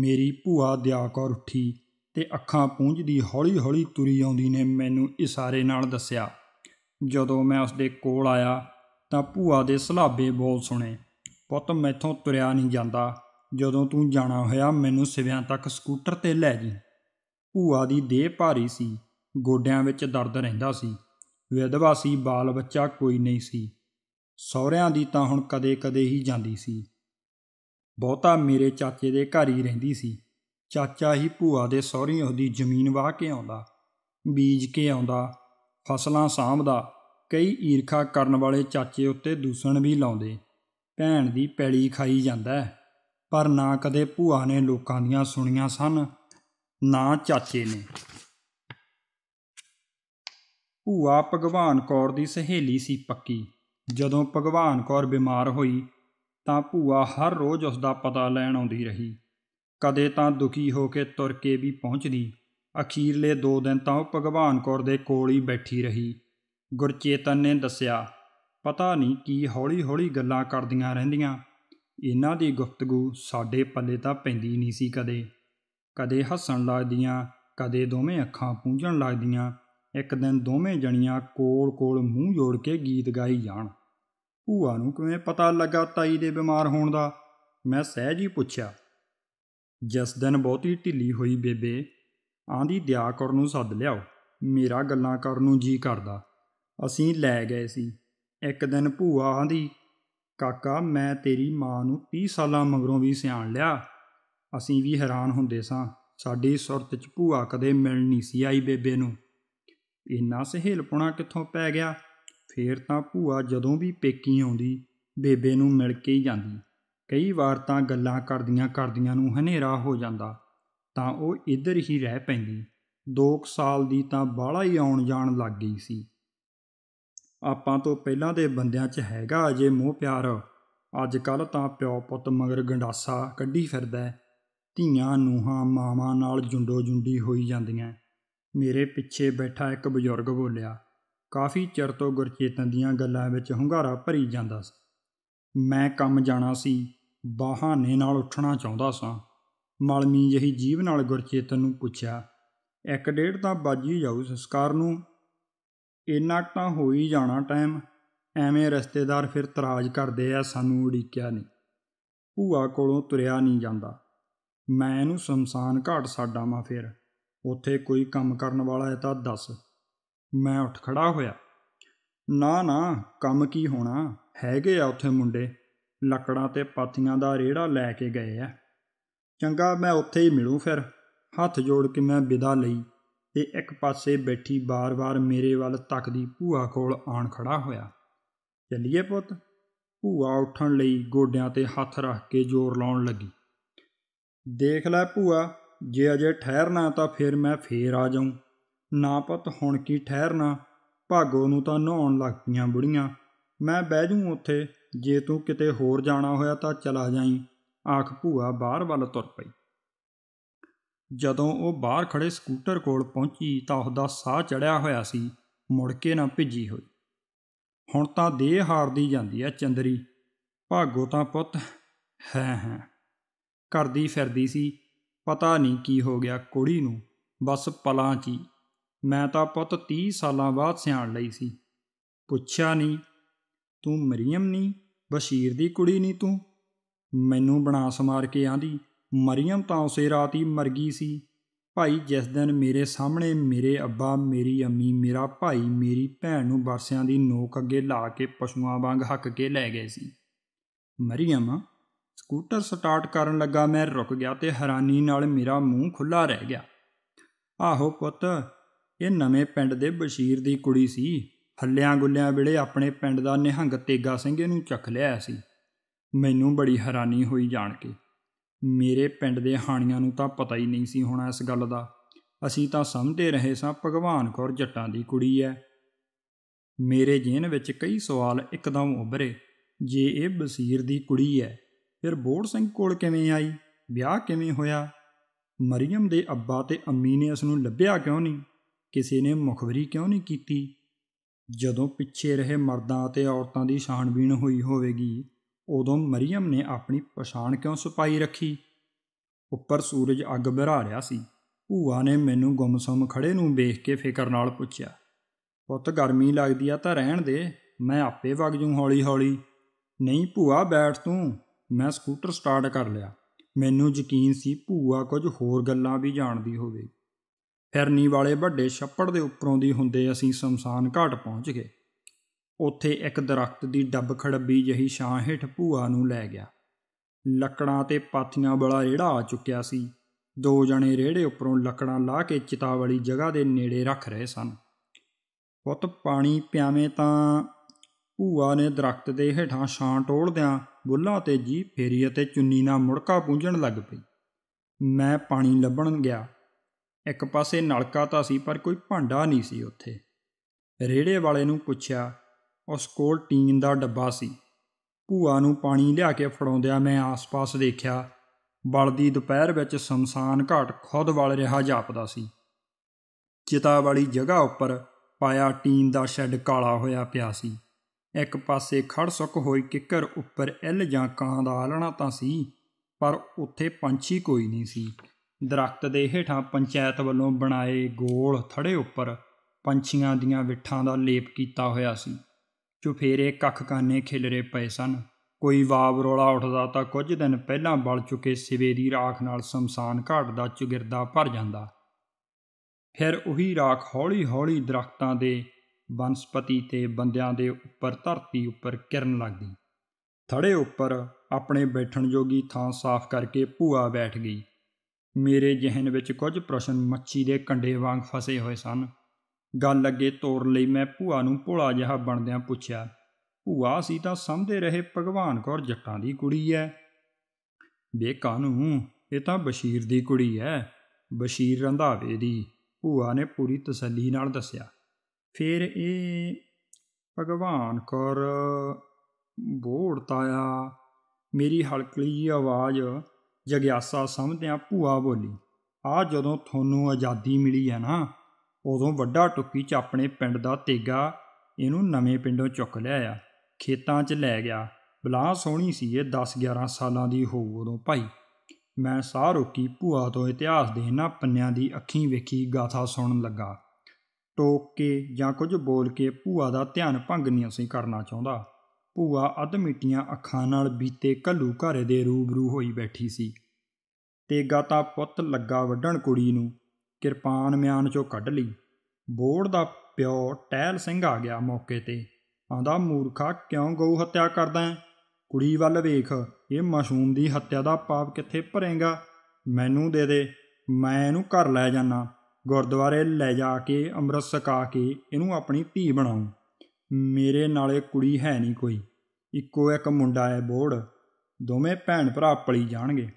ਮੇਰੀ ਭੂਆ ਦਿਆਕੌਰ ਉੱਠੀ ਤੇ ਅੱਖਾਂ ਪੂੰਝਦੀ ਹੌਲੀ-ਹੌਲੀ ਤੁਰੀ ਆਉਂਦੀ ਨੇ ਮੈਨੂੰ ਇਸ਼ਾਰੇ ਨਾਲ ਦੱਸਿਆ ਜਦੋਂ ਮੈਂ ਉਸ ਦੇ ਕੋਲ ਆਇਆ ਤਾਂ ਭੂਆ ਦੇ ਸਲਾਬੇ ਬੋਲ ਸੁਣੇ ਪੁੱਤ ਮੈਥੋਂ ਤੁਰਿਆ ਨਹੀਂ ਜਾਂਦਾ ਜਦੋਂ ਤੂੰ ਜਾਣਾ ਹੋਇਆ ਮੈਨੂੰ ਸਿਵਿਆਂ ਤੱਕ ਸਕੂਟਰ ਤੇ ਲੈ ਜੀ ਭੂਆ ਦੀ ਦੇਹ ਭਾਰੀ ਸੀ ਗੋਡਿਆਂ ਵਿੱਚ ਦਰਦ ਰਹਿੰਦਾ ਸੀ ਵਿਧਵਾ ਸੀ ਬਾਲ ਬੱਚਾ ਕੋਈ ਨਹੀਂ ਸੀ ਸਹੁਰਿਆਂ ਦੀ ਤਾਂ ਹੁਣ ਕਦੇ-ਕਦੇ ਹੀ ਜਾਂਦੀ ਸੀ ਬਹੁਤਾ ਮੇਰੇ ਚਾਚੇ ਦੇ ਘਰ ਹੀ ਰਹਿੰਦੀ ਸੀ ਚਾਚਾ ਹੀ ਭੂਆ ਦੇ ਸਹੁਰੀ ਉਹਦੀ ਜ਼ਮੀਨ ਵਾਹ ਕੇ ਆਉਂਦਾ ਬੀਜ ਕੇ ਆਉਂਦਾ ਫਸਲਾਂ ਦਾ ਕਈ ਈਰਖਾ ਕਰਨ ਵਾਲੇ ਚਾਚੇ ਉੱਤੇ ਦੂਸਣ ਵੀ ਲਾਉਂਦੇ ਭੈਣ ਦੀ ਪੈਲੀ ਖਾਈ ਜਾਂਦਾ ਪਰ ਨਾ ਕਦੇ ਭੂਆ ਨੇ ਲੋਕਾਂ ਦੀਆਂ ਸੁਣੀਆਂ ਸਨ ਨਾ ਚਾਚੇ ਨੇ ਭੂਆ ਭਗਵਾਨ ਕੌਰ ਦੀ ਸਹੇਲੀ ਸੀ ਪੱਕੀ ਜਦੋਂ ਭਗਵਾਨ ਕੌਰ ਬਿਮਾਰ ਹੋਈ ਤਾਂ ਭੂਆ ਹਰ ਰੋਜ਼ ਉਸ ਦਾ ਪਤਾ ਲੈਣ ਆਉਂਦੀ ਰਹੀ ਕਦੇ ਤਾਂ ਦੁਖੀ ਹੋ ਕੇ ਤੁਰ ਕੇ ਵੀ ਪਹੁੰਚਦੀ ਅਖੀਰਲੇ 2 ਦਿਨ ਤਾਂ ਉਹ ਭਗਵਾਨ ਕੌਰ ਦੇ ਕੋਲ ਹੀ ਬੈਠੀ ਰਹੀ ਗੁਰਚੇਤਨ ਨੇ ਦੱਸਿਆ ਪਤਾ ਨਹੀਂ ਕੀ ਹੌਲੀ-ਹੌਲੀ ਗੱਲਾਂ ਕਰਦੀਆਂ ਰਹਿੰਦੀਆਂ ਇਹਨਾਂ ਦੀ ਗੁਫ਼ਤਗੂ ਸਾਡੇ ਪੱਲੇ ਤਾਂ ਪੈਂਦੀ ਨਹੀਂ ਸੀ ਕਦੇ ਕਦੇ ਹੱਸਣ ਲੱਗਦੀਆਂ ਕਦੇ ਦੋਵੇਂ ਅੱਖਾਂ ਪੂੰਝਣ ਲੱਗਦੀਆਂ ਇੱਕ ਦਿਨ ਦੋਵੇਂ ਜਣੀਆਂ ਕੋਲ-ਕੋਲ ਮੂੰਹ ਜੋੜ ਕੇ ਗੀਤ ਗਾਈ ਜਾਣ ਭੂਆ ਨੂੰ ਕਿਵੇਂ ਪਤਾ ਲੱਗਾ ਤਾਈ ਦੇ ਬਿਮਾਰ ਹੋਣ ਦਾ ਮੈਂ ਸਹਿਜ ਹੀ ਪੁੱਛਿਆ ਜਸ ਦਿਨ ਬਹੁਤੀ ਢਿੱਲੀ ਹੋਈ ਬੇਬੇ ਆਂਦੀ ਦਿਆ ਕਰ ਨੂੰ ਸੱਦ ਲਿਆਓ ਮੇਰਾ ਗੱਲਾਂ ਕਰਨ ਨੂੰ ਜੀ ਕਰਦਾ ਅਸੀਂ ਲੈ ਗਏ ਸੀ ਇੱਕ ਦਿਨ ਭੂਆ ਆਂਦੀ ਕਾਕਾ ਮੈਂ ਤੇਰੀ ਮਾਂ ਨੂੰ 30 ਸਾਲਾਂ ਮਗਰੋਂ ਵੀ ਸਿਆਣ ਲਿਆ ਅਸੀਂ ਵੀ ਹੈਰਾਨ ਹੁੰਦੇ ਸਾਂ ਸਾਡੀ ਸੁਰਤ 'ਚ ਭੂਆ ਕਦੇ ਮਿਲ ਨਹੀਂ ਸੀ ਆਈ ਬੇਬੇ ਨੂੰ ਇੰਨਾ ਸਹੇਲਪੁਣਾ ਕਿੱਥੋਂ ਪੈ ਗਿਆ ਫੇਰ ਤਾਂ ਭੂਆ ਜਦੋਂ ਵੀ ਪੇਕੀ ਆਉਂਦੀ ਬੇਬੇ ਨੂੰ ਮਿਲ ਕੇ ਹੀ ਜਾਂਦੀ ਕਈ ਵਾਰ ਤਾਂ ਗੱਲਾਂ ਕਰਦੀਆਂ ਕਰਦੀਆਂ ਨੂੰ ਹਨੇਰਾ ਹੋ ਜਾਂਦਾ ਤਾਂ ਉਹ ਇੱਧਰ ਹੀ ਰਹਿ ਪੈਂਦੀ 2 ਸਾਲ ਦੀ ਤਾਂ ਬਾਲਾ ਹੀ ਆਉਣ ਜਾਣ ਲੱਗ ਗਈ ਸੀ ਆਪਾਂ ਤੋਂ ਪਹਿਲਾਂ ਦੇ ਬੰਦਿਆਂ 'ਚ ਹੈਗਾ ਅਜੇ ਮੋਹ ਪਿਆਰ ਅੱਜ ਕੱਲ ਤਾਂ ਪਿਓ ਪੁੱਤ ਮਗਰ ਗੰਡਾਸਾ ਕੱਢੀ ਫਿਰਦਾ ਧੀਆਂ ਨੂਹਾਂ ਮਾਵਾਂ ਨਾਲ ਜੁੰਡੋ ਜੁੰਡੀ ਹੋਈ ਜਾਂਦੀਆਂ ਮੇਰੇ ਪਿੱਛੇ ਬੈਠਾ ਇੱਕ ਬਜ਼ੁਰਗ ਬੋਲਿਆ ਕਾਫੀ ਚਿਰ ਤੋਂ ਗੁਰਚੇਤਨ ਦੀਆਂ ਗੱਲਾਂ ਵਿੱਚ ਹੰਗਾਰਾ ਭਰੀ ਜਾਂਦਾ ਸੀ ਮੈਂ ਕੰਮ ਜਾਣਾ ਸੀ ਬਹਾਨੇ ਨਾਲ ਉੱਠਣਾ ਚਾਹੁੰਦਾ ਸਾਂ ਮਲਮੀ ਜਹੀ ਜੀਵ ਨਾਲ ਗੁਰਚੇਤਨ ਨੂੰ ਪੁੱਛਿਆ ਇੱਕ ਡੇਢ ਤਾਂ ਬਾਜੀ ਜਾਊ ਸੰਸਕਾਰ ਨੂੰ ਇੰਨਾ ਤਾਂ ਹੋ ਹੀ ਜਾਣਾ ਟਾਈਮ ਐਵੇਂ ਰਿਸ਼ਤੇਦਾਰ ਫਿਰ ਤਰਾਜ ਕਰਦੇ ਆ ਸਾਨੂੰ ਉਡੀਕਿਆ ਨਹੀਂ ਭੂਆ ਕੋਲੋਂ ਤੁਰਿਆ ਨਹੀਂ ਜਾਂਦਾ ਮੈਂ ਇਹਨੂੰ ਸ਼ਮਸ਼ਾਨ ਘਾਟ ਸਾਡਾ ਮਾ ਫਿਰ ਉੱਥੇ ਕੋਈ ਕੰਮ ਕਰਨ ਵਾਲਾ ਹੈ ਤਾਂ ਦੱਸ ਮੈਂ ਉੱਠ ਖੜਾ ਹੋਇਆ ਨਾ ਨਾ ਕੰਮ ਕੀ ਹੋਣਾ ਹੈਗੇ ਆ ਉੱਥੇ ਮੁੰਡੇ ਲੱਕੜਾਂ ਤੇ ਪਾਥੀਆਂ ਦਾ ਰੇੜਾ ਲੈ ਕੇ ਗਏ ਆ ਚੰਗਾ ਮੈਂ ਉੱਥੇ ਹੀ ਮਿਲੂ ਫਿਰ ਹੱਥ ਜੋੜ ਕੇ ਮੈਂ ਵਿਦਾ ਲਈ ਤੇ ਇੱਕ ਪਾਸੇ ਬੈਠੀ ਬਾਰ-ਬਾਰ ਮੇਰੇ ਵੱਲ ਤੱਕਦੀ ਭੂਆ ਕੋਲ ਆਣ ਖੜਾ ਹੋਇਆ ਚੱਲੀਏ ਪੁੱਤ ਭੂਆ ਉੱਠਣ ਲਈ ਗੋਡਿਆਂ ਤੇ ਹੱਥ ਰੱਖ ਕੇ ਜ਼ੋਰ ਲਾਉਣ ਲੱਗੀ ਦੇਖ ਲੈ ਭੂਆ ਜੇ ਅਜੇ ਠਹਿਰਨਾ ਤਾਂ ਫਿਰ ਮੈਂ ਫੇਰ ਆ ਜਾਉਂ ਨਾ ਪੁੱਤ ਹੁਣ ਕੀ ਠਹਿਰਨਾ ਭਾਗੋ ਨੂੰ ਤਾਂ ਨਹਾਉਣ ਲੱਗ ਪਈਆਂ ਬੁੜੀਆਂ ਮੈਂ ਬਹਿ ਜੂ ਉੱਥੇ ਜੇ ਤੂੰ ਕਿਤੇ ਹੋਰ ਜਾਣਾ ਹੋਇਆ ਤਾਂ ਚਲਾ ਜਾਈਂ ਆਖ ਭੂਆ ਬਾਹਰ ਵੱਲ ਤੁਰ ਪਈ ਜਦੋਂ ਉਹ ਬਾਹਰ ਖੜੇ ਸਕੂਟਰ ਕੋਲ ਪਹੁੰਚੀ ਤਾਂ ਉਹਦਾ ਸਾਹ ਚੜਿਆ ਹੋਇਆ ਸੀ ਮੁੜ ਕੇ ਨਾ ਭਿੱਜੀ ਹੋਈ ਹੁਣ ਤਾਂ ਦੇਹ ਹਾਰਦੀ ਜਾਂਦੀ ਐ ਚੰਦਰੀ ਭਾਗੋ ਤਾਂ ਪੁੱਤ ਹੈ ਹੈ ਕਰਦੀ ਫਿਰਦੀ ਸੀ ਪਤਾ ਨਹੀਂ ਕੀ ਹੋ ਗਿਆ ਕੁੜੀ ਨੂੰ ਬਸ ਪਲਾਂ 'ਚ ਮੈਂ ਤਾਂ ਪੁੱਤ 30 ਸਾਲਾਂ ਬਾਅਦ ਸਿਆਣ ਲਈ ਸੀ ਪੁੱਛਿਆ ਨਹੀਂ ਤੂੰ ਮਰੀਮ ਨਹੀਂ ਬਸ਼ੀਰ ਦੀ ਕੁੜੀ ਨਹੀਂ ਤੂੰ ਮੈਨੂੰ ਬਣਾ ਸਮਾਰ ਕੇ ਆਂਦੀ ਮਰੀਮ ਤਾਂ ਉਸੇ ਰਾਤ ਹੀ ਮਰ ਗਈ ਸੀ ਭਾਈ ਜਿਸ ਦਿਨ ਮੇਰੇ ਸਾਹਮਣੇ ਮੇਰੇ ਅੱਬਾ ਮੇਰੀ ਅੰਮੀ ਮੇਰਾ ਭਾਈ ਮੇਰੀ ਭੈਣ ਨੂੰ ਬਰਸਿਆਂ ਦੀ ਨੋਕ ਅੱਗੇ ਲਾ ਕੇ ਪਸ਼ੂਆਂ ਵਾਂਗ ਹੱਕ ਕੇ ਲੈ ਗਏ ਸੀ ਮਰੀਮ ਸਕੂਟਰ ਸਟਾਰਟ ਕਰਨ ਲੱਗਾ ਮੈਂ ਰੁਕ ਗਿਆ ਤੇ ਹੈਰਾਨੀ ਨਾਲ ਮੇਰਾ ਮੂੰਹ ਖੁੱਲਾ ਰਹਿ ਗਿਆ ਆਹੋ ਪੁੱਤ ਇਹ ਨਵੇਂ ਪਿੰਡ ਦੇ ਬਸ਼ੀਰ ਦੀ ਕੁੜੀ ਸੀ ਫੱਲਿਆਂ ਗੁੱਲਿਆਂ ਵੇਲੇ ਆਪਣੇ ਪਿੰਡ ਦਾ ਨਿਹੰਗ ਤੇਗਾ ਸਿੰਘ ਇਹਨੂੰ ਚੱਕ ਲਿਆ ਸੀ ਮੈਨੂੰ ਬੜੀ ਹੈਰਾਨੀ ਹੋਈ ਜਾਣ ਕੇ ਮੇਰੇ ਪਿੰਡ ਦੇ ਹਾਣੀਆਂ ਨੂੰ ਤਾਂ ਪਤਾ ਹੀ ਨਹੀਂ ਸੀ ਹੋਣਾ ਇਸ ਗੱਲ ਦਾ ਅਸੀਂ ਤਾਂ ਸਮਝਦੇ ਰਹੇ ਸਾਂ ਭਗਵਾਨ ਕੌਰ ਜੱਟਾਂ ਦੀ ਕੁੜੀ ਐ ਮੇਰੇ ਜੀਨ ਵਿੱਚ ਕਈ ਸਵਾਲ ਇੱਕਦਮ ਉੱਭਰੇ ਜੇ ਇਹ ਬਸੀਰ ਦੀ ਕੁੜੀ ਐ ਫਿਰ ਬੋੜ ਸਿੰਘ ਕੋਲ ਕਿਵੇਂ ਆਈ ਵਿਆਹ ਕਿਵੇਂ ਹੋਇਆ ਮਰੀਮ ਦੇ ਅੱਬਾ ਤੇ ਅੰਮੀ ਨੇ ਉਸ ਨੂੰ ਲੱਭਿਆ ਕਿਉਂ ਨਹੀਂ ਕਿਸੇ ਨੇ ਮੁਖਬਰੀ ਕਿਉਂ ਨਹੀਂ ਕੀਤੀ ਜਦੋਂ ਪਿੱਛੇ ਰਹੇ ਮਰਦਾਂ ਅਤੇ ਔਰਤਾਂ ਦੀ ਛਾਣਬੀਣ ਹੋਈ ਹੋਵੇਗੀ ਉਦੋਂ ਮਰੀਮ ਨੇ ਆਪਣੀ ਪਛਾਣ ਕਿਉਂ ਸੁਪਾਈ ਰੱਖੀ ਉੱਪਰ ਸੂਰਜ ਅੱਗ ਬਹਿਰਾ ਰਿਹਾ ਸੀ ਭੂਆ ਨੇ ਮੈਨੂੰ ਗਮਸਮ ਖੜੇ ਨੂੰ ਵੇਖ ਕੇ ਫਿਕਰ ਨਾਲ ਪੁੱਛਿਆ ਪੁੱਤ ਗਰਮੀ ਲੱਗਦੀ ਆ ਤਾਂ ਰਹਿਣ ਦੇ ਮੈਂ ਆਪੇ ਵਗ ਜੂ ਹੌਲੀ-ਹੌਲੀ ਨਹੀਂ ਭੂਆ ਬੈਠ ਤੂੰ ਮੈਂ ਸਕੂਟਰ ਸਟਾਰਟ ਕਰ ਲਿਆ ਮੈਨੂੰ ਯਕੀਨ ਸੀ ਭੂਆ ਕੁਝ ਹੋਰ ਗੱਲਾਂ ਵੀ ਜਾਣਦੀ ਹੋਵੇ ਫਿਰਨੀ ਵਾਲੇ ਵੱਡੇ ਛੱਪੜ ਦੇ ਉੱਪਰੋਂ ਦੀ ਹੁੰਦੇ ਅਸੀਂ ਸ਼ਮਸ਼ਾਨ ਘਾਟ ਪਹੁੰਚ ਗਏ ਉੱਥੇ ਇੱਕ ਦਰਖਤ ਦੀ ਡੱਬ ਖੜੱਬੀ ਜਹੀ ਛਾਂ ਹੇਠ ਭੂਆ ਨੂੰ ਲੈ ਗਿਆ ਲੱਕੜਾਂ ਤੇ ਪਾਥੀਆਂ ਵਾਲਾ ਰੇੜਾ ਆ ਚੁੱਕਿਆ ਸੀ ਦੋ ਜਣੇ ਰੇੜੇ ਉੱਪਰੋਂ ਲੱਕੜਾਂ ਲਾ ਕੇ ਚਿਤਾ ਵਾਲੀ ਜਗ੍ਹਾ ਦੇ ਨੇੜੇ ਰੱਖ ਰਹੇ ਸਨ ਪੁੱਤ ਪਾਣੀ ਪਿਆਵੇਂ ਤਾਂ ਭੂਆ ਨੇ ਦਰਖਤ ਦੇ ਹੇਠਾਂ ਛਾਂ ਟੋਲਦਿਆਂ ਬੁੱਲਾਂ ਤੇ ਜੀ ਫੇਰੀ ਅਤੇ ਚੁੰਨੀ ਨਾਲ ਮੁੜਕਾ ਪੂੰਝਣ ਲੱਗ ਪਈ ਮੈਂ ਪਾਣੀ ਲੱਭਣ ਗਿਆ ਇੱਕ ਪਾਸੇ ਨਲਕਾ ਤਾਂ ਸੀ ਪਰ ਕੋਈ ਭਾਂਡਾ ਨਹੀਂ ਸੀ ਉੱਥੇ ਰੇੜੇ ਵਾਲੇ ਨੂੰ ਪੁੱਛਿਆ ਉਸ ਕੋਲ ਟੀਨ ਦਾ ਡੱਬਾ ਸੀ ਭੂਆ ਨੂੰ ਪਾਣੀ ਲਿਆ ਕੇ ਫੜਾਉਂਦਿਆਂ ਮੈਂ ਆਸ-ਪਾਸ ਦੇਖਿਆ ਬਲਦੀ ਦੁਪਹਿਰ ਵਿੱਚ ਸ਼ਮਸ਼ਾਨ ਘਾਟ ਖੁਦ ਵਾਲ ਰਿਹਾ ਜਾਪਦਾ ਸੀ ਚਿਤਾ ਵਾਲੀ ਜਗ੍ਹਾ ਉੱਪਰ ਪਾਇਆ ਟੀਨ ਦਾ ਸ਼ੈੱਡ ਕਾਲਾ ਹੋਇਆ ਪਿਆ ਸੀ ਇੱਕ ਪਾਸੇ ਸੁੱਕ ਹੋਈ ਕਿੱਕਰ ਉੱਪਰ ਐਲ ਜਾਂ ਕਾਂ ਦਾ ਆਲਣਾ ਤਾਂ ਸੀ ਪਰ ਉੱਥੇ ਪੰਛੀ ਕੋਈ ਨਹੀਂ ਸੀ ਦਰਖਤ ਦੇ ਹੇਠਾਂ ਪੰਚਾਇਤ ਵੱਲੋਂ ਬਣਾਏ ਗੋਲ ਥੜੇ ਉੱਪਰ ਪੰਛੀਆਂ ਦੀਆਂ ਵਿੱਠਾਂ ਦਾ ਲੇਪ ਕੀਤਾ ਹੋਇਆ ਸੀ ਚੁਫੇਰੇ ਕਾਨੇ ਖਿਲਰੇ ਪਏ ਸਨ ਕੋਈ ਵਾਬ ਰੋਲਾ ਉੱਠਦਾ ਤਾਂ ਕੁਝ ਦਿਨ ਪਹਿਲਾਂ ਬਲ ਚੁਕੇ ਸਿਵੇ ਦੀ ਰਾਖ ਨਾਲ ਸਮਸਾਨ ਘਾਟ ਦਾ ਚੁਗਿਰਦਾ ਭਰ ਜਾਂਦਾ ਫਿਰ ਉਹੀ ਰਾਖ ਹੌਲੀ-ਹੌਲੀ ਦਰਖਤਾਂ ਦੇ ਬਨਸਪਤੀ ਤੇ ਬੰਦਿਆਂ ਦੇ ਉੱਪਰ ਧਰਤੀ ਉੱਪਰ ਕਿਰਨ ਲੱਗਦੀ ਥੜੇ ਉੱਪਰ ਆਪਣੇ ਬੈਠਣ ਜੋਗੀ ਥਾਂ ਸਾਫ਼ ਕਰਕੇ ਭੂਆ ਬੈਠ ਗਈ ਮੇਰੇ ਜਿਹਨ ਵਿੱਚ ਕੁਝ ਪ੍ਰਸ਼ਨ ਮੱਛੀ ਦੇ ਕੰਡੇ ਵਾਂਗ ਫਸੇ ਹੋਏ ਸਨ ਗੱਲ ਅੱਗੇ ਤੋਰ ਲਈ ਮੈਂ ਭੂਆ ਨੂੰ ਭੋਲਾ ਜਿਹਾ ਬਣਦਿਆਂ ਪੁੱਛਿਆ ਭੂਆ ਸੀ ਤਾਂ ਸਮਝਦੇ ਰਹੇ ਭਗਵਾਨ ਕੌਰ ਜੱਟਾਂ ਦੀ ਕੁੜੀ ਐ ਬੇ ਕਾਨੂੰ ਇਹ ਤਾਂ ਬਸ਼ੀਰ ਦੀ ਕੁੜੀ ਐ ਬਸ਼ੀਰ ਰੰਧਾਵੇ ਦੀ ਭੂਆ ਨੇ ਪੂਰੀ ਤਸੱਲੀ ਨਾਲ ਦੱਸਿਆ ਫਿਰ ਇਹ ਭਗਵਾਨ ਕੌਰ ਬੋੜਤਾ ਆ ਮੇਰੀ ਹਲਕਲੀ ਆਵਾਜ਼ ਜਗਿਆਸਾ ਸਮਝਦਿਆਂ ਭੂਆ ਬੋਲੀ ਆ ਜਦੋਂ ਤੁਹਾਨੂੰ ਆਜ਼ਾਦੀ ਮਿਲੀ ਹੈ ਨਾ ਉਦੋਂ ਵੱਡਾ ਟੁੱਕੀ ਚ ਆਪਣੇ ਪਿੰਡ ਦਾ ਤੇਗਾ ਇਹਨੂੰ ਨਵੇਂ ਪਿੰਡੋਂ ਚੁੱਕ ਲਿਆ ਖੇਤਾਂ 'ਚ ਲੈ ਗਿਆ ਬਲਾ ਸੋਹਣੀ ਸੀ ਇਹ 10-11 ਸਾਲਾਂ ਦੀ ਹੋਊ ਉਦੋਂ ਭਾਈ ਮੈਂ ਸਾਹ ਰੋਕੀ ਭੂਆ ਤੋਂ ਇਤਿਹਾਸ ਦੇ ਇਹਨਾਂ ਪੰਨਿਆਂ ਦੀ ਅੱਖੀਂ ਵੇਖੀ ਗਾਥਾ ਸੁਣਨ ਲੱਗਾ ਟੋਕ ਕੇ ਜਾਂ ਕੁਝ ਬੋਲ ਕੇ ਭੂਆ ਦਾ ਧਿਆਨ ਭੰਗ ਨਹੀਂ ਅਸੀਂ ਕਰਨਾ ਚਾਹੁੰਦਾ ਭੂਆ ਅਧ ਮਿੱਟੀਆਂ ਅੱਖਾਂ ਨਾਲ ਬੀਤੇ ਕੱਲੂ ਘਰੇ ਦੇ ਰੂਬਰੂ ਹੋਈ ਬੈਠੀ ਸੀ ਤੇਗਾ ਤਾਂ ਪੁੱਤ ਲੱਗਾ ਵੱਢਣ ਕੁੜੀ ਨੂੰ ਕਿਰਪਾਨ ਮਿਆਨ ਚੋਂ ਕੱਢ ਲਈ ਬੋੜ ਦਾ ਪਿਓ ਟਹਿਲ ਸਿੰਘ ਆ ਗਿਆ ਮੌਕੇ ਤੇ ਆਂਦਾ ਮੂਰਖਾ ਕਿਉਂ ਗਊ ਹੱਤਿਆ ਕਰਦਾ ਹੈ ਕੁੜੀ ਵੱਲ ਵੇਖ ਇਹ ਮਾਸੂਮ ਦੀ ਹੱਤਿਆ ਦਾ ਪਾਪ ਕਿੱਥੇ ਭਰੇਗਾ ਮੈਨੂੰ ਦੇ ਦੇ ਮੈਂ ਇਹਨੂੰ ਘਰ ਲੈ ਜਾਣਾ ਗੁਰਦੁਆਰੇ ਲੈ ਜਾ ਕੇ ਅੰਮ੍ਰਿਤ ਸਕਾ ਕੇ ਇਹਨੂੰ ਆਪਣੀ ਧੀ ਬਣਾਉ ਮੇਰੇ ਨਾਲੇ ਕੁੜੀ ਹੈ ਨਹੀਂ ਕੋਈ ਇੱਕੋ ਇੱਕ ਮੁੰਡਾ ਹੈ ਬੋੜ ਦੋਵੇਂ ਭੈਣ ਭਰਾ ਪਲੀ ਜਾਣਗੇ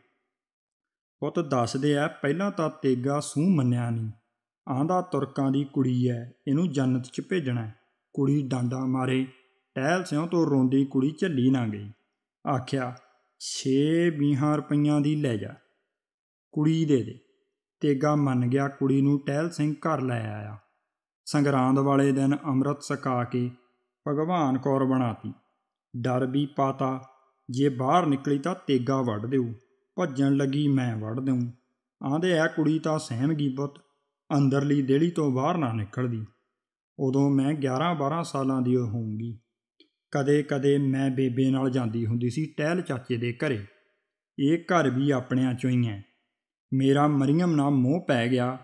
ਪੁੱਤ ਦੱਸਦੇ ਆ ਪਹਿਲਾਂ ਤਾਂ ਤੇਗਾ ਸੂ ਮੰਨਿਆ ਨਹੀਂ ਆਂਦਾ ਤੁਰਕਾਂ ਦੀ ਕੁੜੀ ਐ ਇਹਨੂੰ ਜੰਨਤ 'ਚ ਭੇਜਣਾ ਕੁੜੀ ਡਾਂਡਾ ਮਾਰੇ ਟਹਿਲ ਸਿਉ ਤੋਂ ਰੋਂਦੀ ਕੁੜੀ ਝੱਲੀ ਨਾ ਗਈ ਆਖਿਆ 6 ਬੀਹਾਂ ਰੁਪਈਆਂ ਦੀ ਲੈ ਜਾ ਕੁੜੀ ਦੇ ਦੇ ਤੇਗਾ ਮੰਨ ਗਿਆ ਕੁੜੀ ਨੂੰ ਟਹਿਲ ਸਿੰਘ ਘਰ ਲੈ ਆਇਆ ਸੰਗਰਾਂਦ ਵਾਲੇ ਦਿਨ ਅੰਮ੍ਰਿਤ ਸਕਾ ਕੇ ਭਗਵਾਨ ਕੌਰ ਬਣਾਤੀ ਡਰ ਵੀ ਪਾਤਾ ਜੇ ਬਾਹਰ ਨਿਕਲੀ ਤਾਂ ਤੇਗਾ ਵੱਢ ਦੇਊ ਭੱਜਣ ਲੱਗੀ ਮੈਂ ਵੜ ਦਊਂ ਆਂਦੇ ਐ ਕੁੜੀ ਤਾਂ ਗਈ ਪੁੱਤ ਅੰਦਰਲੀ ਦੇਲੀ ਤੋਂ ਬਾਹਰ ਨਾ ਨਿਕਲਦੀ ਉਦੋਂ ਮੈਂ 11-12 ਸਾਲਾਂ ਦੀ ਹੋਊਂਗੀ ਕਦੇ-ਕਦੇ ਮੈਂ ਬੇਬੇ ਨਾਲ ਜਾਂਦੀ ਹੁੰਦੀ ਸੀ ਟਹਿਲ ਚਾਚੇ ਦੇ ਘਰੇ ਇਹ ਘਰ ਵੀ ਆਪਣਿਆਂ ਚੋਂ ਹੀ ਐ ਮੇਰਾ ਮਰੀਮ ਨਾਮ ਮੋਹ ਪੈ ਗਿਆ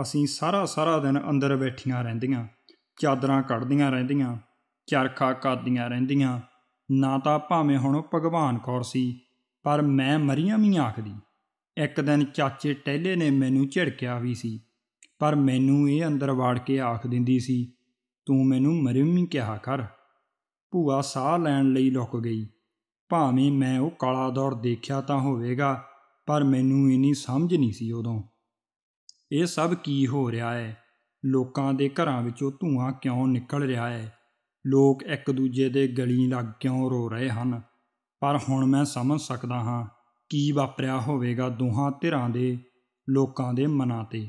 ਅਸੀਂ ਸਾਰਾ ਸਾਰਾ ਦਿਨ ਅੰਦਰ ਬੈਠੀਆਂ ਰਹਿੰਦੀਆਂ ਚਾਦਰਾਂ ਕੱਢਦੀਆਂ ਰਹਿੰਦੀਆਂ ਚਰਖਾ ਕਾਦੀਆਂ ਰਹਿੰਦੀਆਂ ਨਾ ਤਾਂ ਭਾਵੇਂ ਹੁਣ ਭਗਵਾਨ ਕੌਰ ਸੀ ਪਰ ਮੈਂ ਮਰੀਆਂ ਵੀ ਆਖਦੀ ਇੱਕ ਦਿਨ ਚਾਚੇ ਟੈਲੇ ਨੇ ਮੈਨੂੰ ਝਿੜਕਿਆ ਵੀ ਸੀ ਪਰ ਮੈਨੂੰ ਇਹ ਅੰਦਰ ਵਾੜ ਕੇ ਆਖ ਦਿੰਦੀ ਸੀ ਤੂੰ ਮੈਨੂੰ ਮਰੀਮ ਹੀ ਕਿਹਾ ਕਰ ਭੂਆ ਸਾਹ ਲੈਣ ਲਈ ਲੁਕ ਗਈ ਭਾਵੇਂ ਮੈਂ ਉਹ ਕਾਲਾ ਦੌਰ ਦੇਖਿਆ ਤਾਂ ਹੋਵੇਗਾ ਪਰ ਮੈਨੂੰ ਇਨੀ ਸਮਝ ਨਹੀਂ ਸੀ ਉਦੋਂ ਇਹ ਸਭ ਕੀ ਹੋ ਰਿਹਾ ਹੈ ਲੋਕਾਂ ਦੇ ਘਰਾਂ ਵਿੱਚੋਂ ਧੂਆਂ ਕਿਉਂ ਨਿਕਲ ਰਿਹਾ ਹੈ ਲੋਕ ਇੱਕ ਦੂਜੇ ਦੇ ਗਲੀ ਲੱਗ ਕਿਉਂ ਰੋ ਰਹੇ ਹਨ ਪਰ ਹੁਣ ਮੈਂ ਸਮਝ ਸਕਦਾ ਹਾਂ ਕੀ ਵਾਪਰਿਆ ਹੋਵੇਗਾ ਦੋਹਾਂ ਧਿਰਾਂ ਦੇ ਲੋਕਾਂ ਦੇ ਮਨਾਂ ਤੇ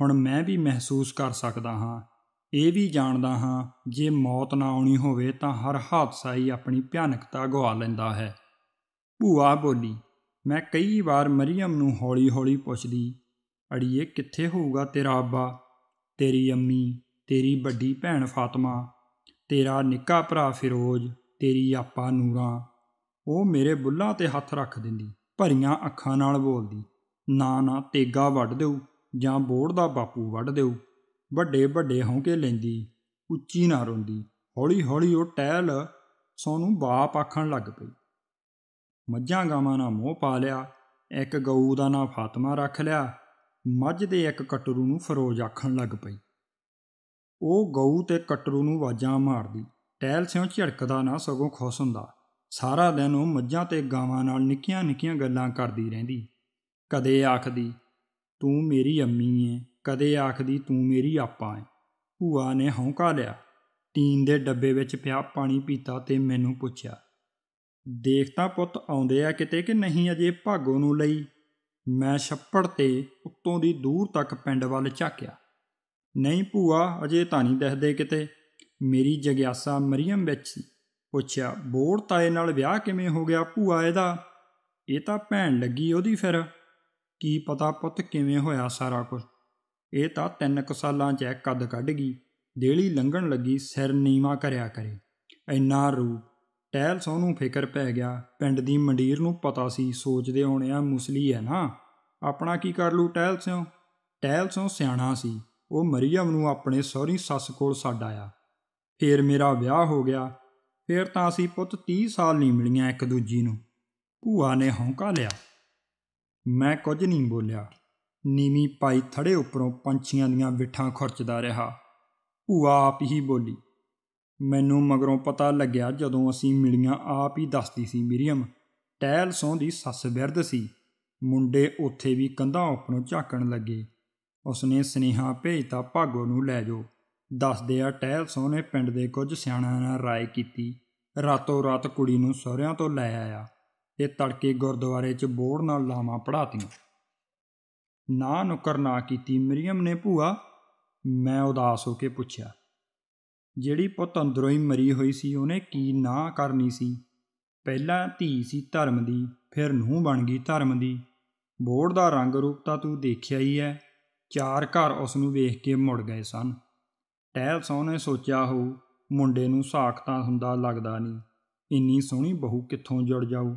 ਹੁਣ ਮੈਂ ਵੀ ਮਹਿਸੂਸ ਕਰ ਸਕਦਾ ਹਾਂ ਇਹ ਵੀ ਜਾਣਦਾ ਹਾਂ ਜੇ ਮੌਤ ਨਾ ਆਉਣੀ ਹੋਵੇ ਤਾਂ ਹਰ ਹਾਦਸਾ ਹੀ ਆਪਣੀ ਭਿਆਨਕਤਾ ਗਵਾ ਲੈਂਦਾ ਹੈ ਭੂਆ ਬੋਲੀ ਮੈਂ ਕਈ ਵਾਰ ਮਰੀਮ ਨੂੰ ਹੌਲੀ-ਹੌਲੀ ਪੁੱਛਦੀ ਅੜੀਏ ਕਿੱਥੇ ਹੋਊਗਾ ਤੇਰਾ ਅੱਬਾ ਤੇਰੀ ਅੰਮੀ ਤੇਰੀ ਵੱਡੀ ਭੈਣ ਫਾਤਿਮਾ ਤੇਰਾ ਨਿੱਕਾ ਭਰਾ ਫਿਰੋਜ਼ ਤੇਰੀ ਆਪਾ ਨੂਰਾ ਉਹ ਮੇਰੇ ਬੁੱਲਾਂ ਤੇ ਹੱਥ ਰੱਖ ਦਿੰਦੀ ਭਰੀਆਂ ਅੱਖਾਂ ਨਾਲ ਬੋਲਦੀ ਨਾ ਨਾ ਤੇਗਾ ਵੱਢ ਦਿਓ ਜਾਂ ਬੋੜ ਦਾ ਬਾਪੂ ਵੱਢ ਦਿਓ ਵੱਡੇ ਵੱਡੇ ਹੌਂਕੇ ਲੈਂਦੀ ਉੱਚੀ ਨਾ ਰੋਂਦੀ ਹੌਲੀ ਹੌਲੀ ਉਹ ਟਹਿਲ ਸੋਨੂੰ ਬਾਪ ਆਖਣ ਲੱਗ ਪਈ ਮੱਝਾਂ ਗਾਵਾਂ ਨਾਲ ਮੋਹ ਪਾ ਲਿਆ ਇੱਕ ਗਊ ਦਾ ਨਾਂ ਫਾਤਮਾ ਰੱਖ ਲਿਆ ਮੱਝ ਦੇ ਇੱਕ ਕਟਰੂ ਨੂੰ ਫਰੋਜ਼ ਆਖਣ ਲੱਗ ਪਈ ਉਹ ਗਊ ਤੇ ਕਟਰੂ ਨੂੰ ਵਾਜਾਂ ਮਾਰਦੀ ਟਹਿਲ ਸਿਉ ਝੜਕਦਾ ਨਾ ਸਗੋਂ ਖੁਸ਼ ਹੁੰਦਾ ਸਾਰਾ ਦਿਨ ਉਹ ਮੱਝਾਂ ਤੇ ਗਾਵਾਂ ਨਾਲ ਨਿੱਕੀਆਂ-ਨਿੱਕੀਆਂ ਗੱਲਾਂ ਕਰਦੀ ਰਹਿੰਦੀ ਕਦੇ ਆਖਦੀ ਤੂੰ ਮੇਰੀ ਅੰਮੀ ਐ ਕਦੇ ਆਖਦੀ ਤੂੰ ਮੇਰੀ ਆਪਾ ਐ ਭੂਆ ਨੇ ਹੌਂਕਾ ਲਿਆ ਟੀਨ ਦੇ ਡੱਬੇ ਵਿੱਚ ਪਿਆ ਪਾਣੀ ਪੀਤਾ ਤੇ ਮੈਨੂੰ ਪੁੱਛਿਆ ਦੇਖ ਤਾਂ ਪੁੱਤ ਆਉਂਦੇ ਆ ਕਿਤੇ ਕਿ ਨਹੀਂ ਅਜੇ ਭਾਗੋ ਨੂੰ ਲਈ ਮੈਂ ਛੱਪੜ ਤੇ ਉੱਤੋਂ ਦੀ ਦੂਰ ਤੱਕ ਪਿੰਡ ਵੱਲ ਝਾਕਿਆ ਨਹੀਂ ਭੂਆ ਅਜੇ ਤਾਂ ਨਹੀਂ ਦਿਖਦੇ ਕਿਤੇ ਮੇਰੀ ਜਗਿਆਸਾ ਮਰੀਮ ਵਿੱਚ ਸੀ ਪੁੱਛਿਆ ਬੋੜ ਤਾਏ ਨਾਲ ਵਿਆਹ ਕਿਵੇਂ ਹੋ ਗਿਆ ਭੂਆ ਇਹਦਾ ਇਹ ਤਾਂ ਭੈਣ ਲੱਗੀ ਉਹਦੀ ਫਿਰ ਕੀ ਪਤਾ ਪੁੱਤ ਕਿਵੇਂ ਹੋਇਆ ਸਾਰਾ ਕੁਝ ਇਹ ਤਾਂ ਤਿੰਨ ਕੁ ਸਾਲਾਂ 'ਚ ਕੱਦ ਕੱਢ ਗਈ ਦੇਲੀ ਲੰਘਣ ਲੱਗੀ ਸਿਰ ਨੀਵਾ ਕਰਿਆ ਕਰੇ ਐਨਾ ਰੂਪ ਟਹਿਲ ਸੋਨੂੰ ਫਿਕਰ ਪੈ ਗਿਆ ਪਿੰਡ ਦੀ ਮੰਡੀਰ ਨੂੰ ਪਤਾ ਸੀ ਸੋਚਦੇ ਹੋਣੇ ਆ ਮੁਸਲੀ ਹੈ ਨਾ ਆਪਣਾ ਕੀ ਕਰ ਲੂ ਟਹਿਲ ਸਿਓ ਟਹਿਲ ਸੋਂ ਸਿਆਣਾ ਸੀ ਉਹ ਮਰੀਮ ਨੂੰ ਆਪਣੇ ਸਹੁਰੀ ਸੱਸ ਕੋਲ ਛੱਡ ਆਇਆ ਫੇਰ ਮੇਰਾ ਵਿਆਹ ਹੋ ਗਿਆ ਫੇਰ ਤਾਂ ਅਸੀਂ ਪੁੱਤ 30 ਸਾਲ ਨਹੀਂ ਮਿਲੀਆਂ ਇੱਕ ਦੂਜੀ ਨੂੰ ਭੂਆ ਨੇ ਹੌਂਕਾ ਲਿਆ ਮੈਂ ਕੁਝ ਨਹੀਂ ਬੋਲਿਆ ਨੀਵੀਂ ਪਾਈ ਥੜੇ ਉੱਪਰੋਂ ਪੰਛੀਆਂ ਦੀਆਂ ਵਿਠਾਂ ਖੁਰਚਦਾ ਰਿਹਾ ਭੂਆ ਆਪ ਹੀ ਬੋਲੀ ਮੈਨੂੰ ਮਗਰੋਂ ਪਤਾ ਲੱਗਿਆ ਜਦੋਂ ਅਸੀਂ ਮਿਲੀਆਂ ਆਪ ਹੀ ਦੱਸਦੀ ਸੀ ਮਰੀਮ ਟੈਲ ਸੌਂ ਦੀ ਸੱਸ ਬਿਰਦ ਸੀ ਮੁੰਡੇ ਉੱਥੇ ਵੀ ਕੰਧਾਂ ਉੱਪਰੋਂ ਝਾਕਣ ਲੱਗੇ ਉਸਨੇ ਸਨੇਹਾ ਭੇਜਤਾ ਭਾਗੋ ਨੂੰ ਲੈ ਜਾਓ ਦੱਸਦੇ ਆ ਟਹਿਲ ਸੋਹਣੇ ਪਿੰਡ ਦੇ ਕੁਝ ਸਿਆਣਿਆਂ ਨਾਲ ਰਾਏ ਕੀਤੀ ਰਾਤੋਂ ਰਾਤ ਕੁੜੀ ਨੂੰ ਸਹੁਰਿਆਂ ਤੋਂ ਲੈ ਆਇਆ ਤੇ ਤੜਕੇ ਗੁਰਦੁਆਰੇ 'ਚ ਬੋੜ ਨਾਲ ਲਾਵਾ ਪੜਾਤੀਆਂ ਨਾ ਨੁਕਰ ਨਾ ਕੀਤੀ ਮਰੀਮ ਨੇ ਭੂਆ ਮੈਂ ਉਦਾਸ ਹੋ ਕੇ ਪੁੱਛਿਆ ਜਿਹੜੀ ਪੁੱਤ ਅੰਦਰੋਂ ਹੀ ਮਰੀ ਹੋਈ ਸੀ ਉਹਨੇ ਕੀ ਨਾ ਕਰਨੀ ਸੀ ਪਹਿਲਾਂ ਧੀ ਸੀ ਧਰਮ ਦੀ ਫਿਰ ਨੂੰ ਬਣ ਗਈ ਧਰਮ ਦੀ ਬੋੜ ਦਾ ਰੰਗ ਰੂਪ ਤਾਂ ਤੂੰ ਦੇਖਿਆ ਹੀ ਐ ਚਾਰ ਘਰ ਉਸ ਨੂੰ ਵੇਖ ਕੇ ਮੁੜ ਗਏ ਸਨ ਟੈਲਸੌ ਸੋਹਣੇ ਸੋਚਿਆ ਹੋ ਮੁੰਡੇ ਨੂੰ ਸਾਖ ਤਾਂ ਹੁੰਦਾ ਲੱਗਦਾ ਨਹੀਂ ਇੰਨੀ ਸੋਹਣੀ ਬਹੂ ਕਿੱਥੋਂ ਜੁੜ ਜਾਊ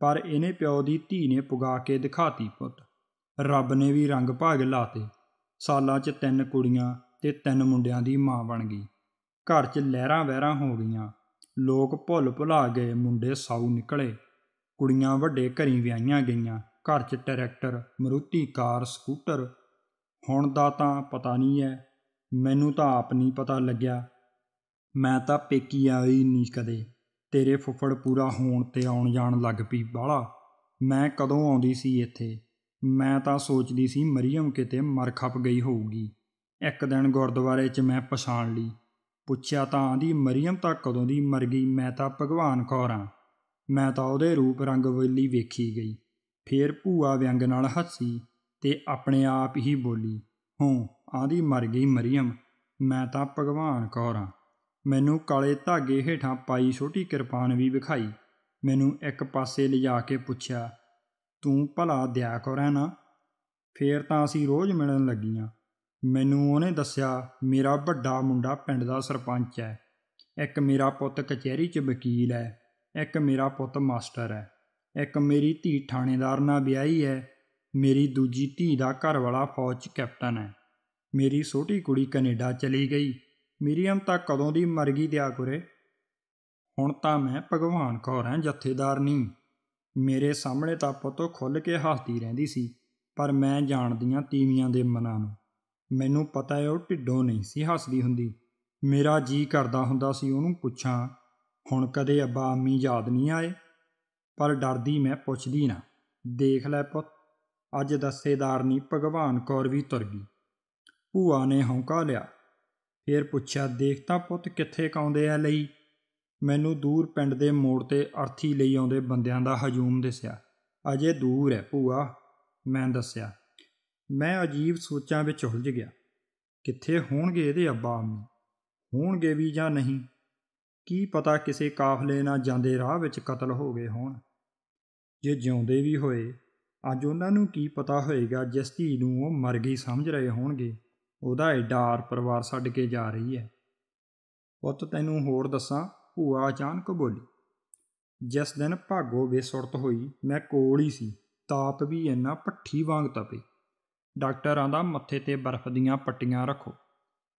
ਪਰ ਇਹਨੇ ਪਿਓ ਦੀ ਧੀ ਨੇ ਪੁਗਾ ਕੇ ਦਿਖਾਤੀ ਪੁੱਤ ਰੱਬ ਨੇ ਵੀ ਰੰਗ ਭਾਗ ਲਾਤੇ ਸਾਲਾਂ 'ਚ ਤਿੰਨ ਕੁੜੀਆਂ ਤੇ ਤਿੰਨ ਮੁੰਡਿਆਂ ਦੀ ਮਾਂ ਬਣ ਗਈ ਘਰ 'ਚ ਲਹਿਰਾਂ ਵਹਿਰਾਂ ਹੋ ਗਈਆਂ ਲੋਕ ਭੁੱਲ ਭੁਲਾ ਗਏ ਮੁੰਡੇ ਸਾਊ ਨਿਕਲੇ ਕੁੜੀਆਂ ਵੱਡੇ ਘਰੀ ਵਿਆਹੀਆਂ ਗਈਆਂ ਘਰ 'ਚ ਟਰੈਕਟਰ ਮਰੂਤੀ ਕਾਰ ਸਕੂਟਰ ਹੁਣ ਦਾ ਤਾਂ ਪਤਾ ਨਹੀਂ ਐ ਮੈਨੂੰ ਤਾਂ ਆਪ ਨਹੀਂ ਪਤਾ ਲੱਗਿਆ ਮੈਂ ਤਾਂ ਪੇਕੀ ਆਈ ਨਹੀਂ ਕਦੇ ਤੇਰੇ ਫੁੱਫੜ ਪੂਰਾ ਹੋਣ ਤੇ ਆਉਣ ਜਾਣ ਲੱਗ ਪਈ ਬਾਲਾ ਮੈਂ ਕਦੋਂ ਆਉਂਦੀ ਸੀ ਇੱਥੇ ਮੈਂ ਤਾਂ ਸੋਚਦੀ ਸੀ ਮਰੀਮ ਕਿਤੇ ਮਰ ਖੱਪ ਗਈ ਹੋਊਗੀ ਇੱਕ ਦਿਨ ਗੁਰਦੁਆਰੇ 'ਚ ਮੈਂ ਪਛਾਣ ਲਈ ਪੁੱਛਿਆ ਤਾਂ ਆਂਦੀ ਮਰੀਮ ਤਾਂ ਕਦੋਂ ਦੀ ਮਰ ਗਈ ਮੈਂ ਤਾਂ ਭਗਵਾਨ ਖੌਰਾਂ ਮੈਂ ਤਾਂ ਉਹਦੇ ਰੂਪ ਰੰਗ ਵੇਲੀ ਵੇਖੀ ਗਈ ਫੇਰ ਭੂਆ ਵਿਅੰਗ ਨਾਲ ਹੱਸੀ ਤੇ ਆਪਣੇ ਆਪ ਹੀ ਬੋਲੀ ਹੂੰ ਆਦੀ ਮਰ ਗਈ ਮਰੀਮ ਮੈਂ ਤਾਂ ਭਗਵਾਨ ਕੌਰ ਮੈਨੂੰ ਕਾਲੇ ਧਾਗੇ ਹੇਠਾਂ ਪਾਈ ਛੋਟੀ ਕਿਰਪਾਨ ਵੀ ਵਿਖਾਈ ਮੈਨੂੰ ਇੱਕ ਪਾਸੇ ਲਿਜਾ ਕੇ ਪੁੱਛਿਆ ਤੂੰ ਭਲਾ ਦਿਆ ਕਰੈ ਨਾ ਫੇਰ ਤਾਂ ਅਸੀਂ ਰੋਜ਼ ਮਿਲਣ ਲੱਗੀਆਂ ਮੈਨੂੰ ਉਹਨੇ ਦੱਸਿਆ ਮੇਰਾ ਵੱਡਾ ਮੁੰਡਾ ਪਿੰਡ ਦਾ ਸਰਪੰਚ ਹੈ ਇੱਕ ਮੇਰਾ ਪੁੱਤ ਕਚਹਿਰੀ 'ਚ ਵਕੀਲ ਹੈ ਇੱਕ ਮੇਰਾ ਪੁੱਤ ਮਾਸਟਰ ਹੈ ਇੱਕ ਮੇਰੀ ਧੀ ਥਾਣੇਦਾਰ ਨਾਲ ਵਿਆਹੀ ਹੈ ਮੇਰੀ ਦੂਜੀ ਧੀ ਦਾ ਘਰ ਵਾਲਾ ਫੌਜ 'ਚ ਕੈਪਟਨ ਹੈ ਮੇਰੀ ਛੋਟੀ ਕੁੜੀ ਕੈਨੇਡਾ ਚਲੀ ਗਈ ਮਰੀਮ ਤਾਂ ਕਦੋਂ ਦੀ ਮਰ ਗਈ ਦਿਆ ਕੁਰੇ ਹੁਣ ਤਾਂ ਮੈਂ ਭਗਵਾਨ ਕੌਰ ਹਾਂ ਜਥੇਦਾਰ ਨਹੀਂ ਮੇਰੇ ਸਾਹਮਣੇ ਤਾਂ ਪੁੱਤੋ ਖੁੱਲ ਕੇ ਹੱਸਦੀ ਰਹਿੰਦੀ ਸੀ ਪਰ ਮੈਂ ਜਾਣਦੀਆਂ ਤੀਵੀਆਂ ਦੇ ਮਨਾਂ ਨੂੰ ਮੈਨੂੰ ਪਤਾ ਹੈ ਉਹ ਢਿੱਡੋਂ ਨਹੀਂ ਸੀ ਹੱਸਦੀ ਹੁੰਦੀ ਮੇਰਾ ਜੀ ਕਰਦਾ ਹੁੰਦਾ ਸੀ ਉਹਨੂੰ ਪੁੱਛਾਂ ਹੁਣ ਕਦੇ ਅੱਬਾ ਅੰਮੀ ਯਾਦ ਨਹੀਂ ਆਏ ਪਰ ਡਰਦੀ ਮੈਂ ਪੁੱਛਦੀ ਨਾ ਦੇਖ ਲੈ ਪੁੱਤ ਅੱਜ ਨਹੀਂ ਭਗਵਾਨ ਕੌਰ ਵੀ ਤੁਰ ਗਈ ਭੂਆ ਨੇ ਹੌਂਕਾ ਲਿਆ ਫੇਰ ਪੁੱਛਿਆ ਦੇਖ ਤਾਂ ਪੁੱਤ ਕਿੱਥੇ ਕਾਉਂਦੇ ਆ ਲਈ ਮੈਨੂੰ ਦੂਰ ਪਿੰਡ ਦੇ ਮੋੜ ਤੇ ਅਰਥੀ ਲਈ ਆਉਂਦੇ ਬੰਦਿਆਂ ਦਾ ਹਜੂਮ ਦਿਸਿਆ ਅਜੇ ਦੂਰ ਹੈ ਭੂਆ ਮੈਂ ਦੱਸਿਆ ਮੈਂ ਅਜੀਬ ਸੋਚਾਂ ਵਿੱਚ ਉਲਝ ਗਿਆ ਕਿੱਥੇ ਹੋਣਗੇ ਇਹਦੇ ਅੱਬਾ ਅੰਮੀ ਹੋਣਗੇ ਵੀ ਜਾਂ ਨਹੀਂ ਕੀ ਪਤਾ ਕਿਸੇ ਕਾਫਲੇ ਨਾਲ ਜਾਂਦੇ ਰਾਹ ਵਿੱਚ ਕਤਲ ਹੋ ਗਏ ਹੋਣ ਜੇ ਜਿਉਂਦੇ ਵੀ ਹੋਏ ਅੱਜ ਉਹਨਾਂ ਨੂੰ ਕੀ ਪਤਾ ਹੋਏਗਾ ਜਿਸ ਧੀ ਨੂੰ ਉਹ ਮਰ ਗਈ ਸਮਝ ਰਹੇ ਹੋਣਗੇ ਉਹਦਾ ਏਡਾ ਆਰ ਪਰਿਵਾਰ ਛੱਡ ਕੇ ਜਾ ਰਹੀ ਹੈ ਪੁੱਤ ਤੈਨੂੰ ਹੋਰ ਦੱਸਾਂ ਭੂਆ ਅਚਾਨਕ ਬੋਲੀ ਜਿਸ ਦਿਨ ਭਾਗੋ ਬੇਸੁਰਤ ਹੋਈ ਮੈਂ ਕੋਲ ਹੀ ਸੀ ਤਾਪ ਵੀ ਇੰਨਾ ਪੱਠੀ ਵਾਂਗ ਤਪੇ ਡਾਕਟਰ ਆਂਦਾ ਮੱਥੇ ਤੇ ਬਰਫ਼ ਦੀਆਂ ਪੱਟੀਆਂ ਰੱਖੋ